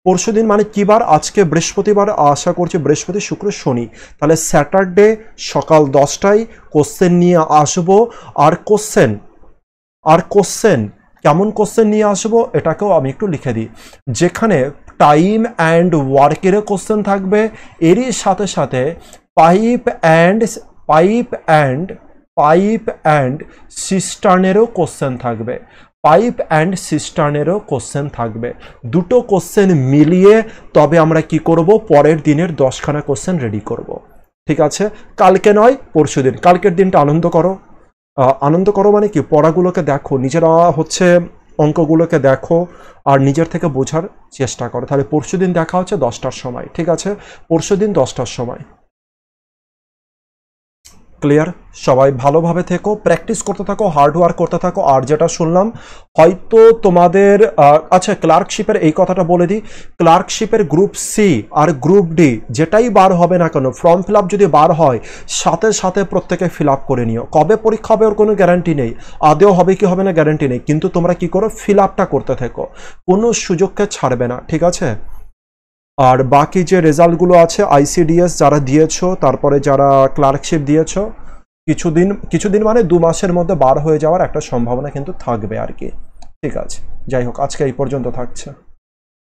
পরশু দিন মানে কী বার আজকে বৃহস্পতিবার আশা করছি বৃহস্পতি শুক্র শনি তাহলে স্যাটারডে সকাল দশটায় কোশ্চেন নিয়ে আসব আর কোশ্চেন আর কোশ্চেন কেমন কোশ্চেন নিয়ে আসব এটাকেও আমি একটু লিখে দিই যেখানে টাইম অ্যান্ড ওয়ার্কেরও কোশ্চেন থাকবে এরই সাথে সাথে pipe and pipe and pipe and সিস্টার্নেরও কোশ্চেন থাকবে পাইপ অ্যান্ড সিস্টার্নেরও কোশ্চেন থাকবে দুটো কোশ্চেন মিলিয়ে তবে আমরা কি করব পরের দিনের দশখানা কোশ্চেন রেডি করব। ঠিক আছে কালকে নয় পরশু দিন কালকের দিনটা আনন্দ করো আনন্দ করো মানে কি পড়াগুলোকে দেখো নিজেরা হচ্ছে অঙ্কগুলোকে দেখো আর নিজের থেকে বোঝার চেষ্টা করো তাহলে পরশু দিন দেখা হচ্ছে দশটার সময় ঠিক আছে পরশু দিন দশটার সময় ক্লিয়ার সবাই ভালোভাবে থেকো প্র্যাকটিস করতে থাকো হার্ডওয়ার্ক করতে থাকো আর যেটা শুনলাম হয়তো তোমাদের আচ্ছা ক্লার্কশিপের এই কথাটা বলে দিই ক্লার্কশিপের গ্রুপ সি আর গ্রুপ ডি যেটাই বার হবে না কেন ফর্ম ফিল যদি বার হয় সাথে সাথে প্রত্যেকে ফিল করে নিও কবে পরীক্ষা হবে ওর কোনো গ্যারান্টি নেই আদেও হবে কি হবে না গ্যারান্টি নেই কিন্তু তোমরা কি করো ফিল করতে থেকো কোনো সুযোগকে ছাড়বে না ঠিক আছে আর বাকি যে রেজাল্টগুলো আছে আইসিডিএস যারা দিয়েছো তারপরে যারা ক্লার্কশিপ দিয়েছো কিছুদিন কিছুদিন মানে দু মাসের মধ্যে বার হয়ে যাওয়ার একটা সম্ভাবনা কিন্তু থাকবে আর কি ঠিক আছে যাই হোক আজকে এই পর্যন্ত থাকছে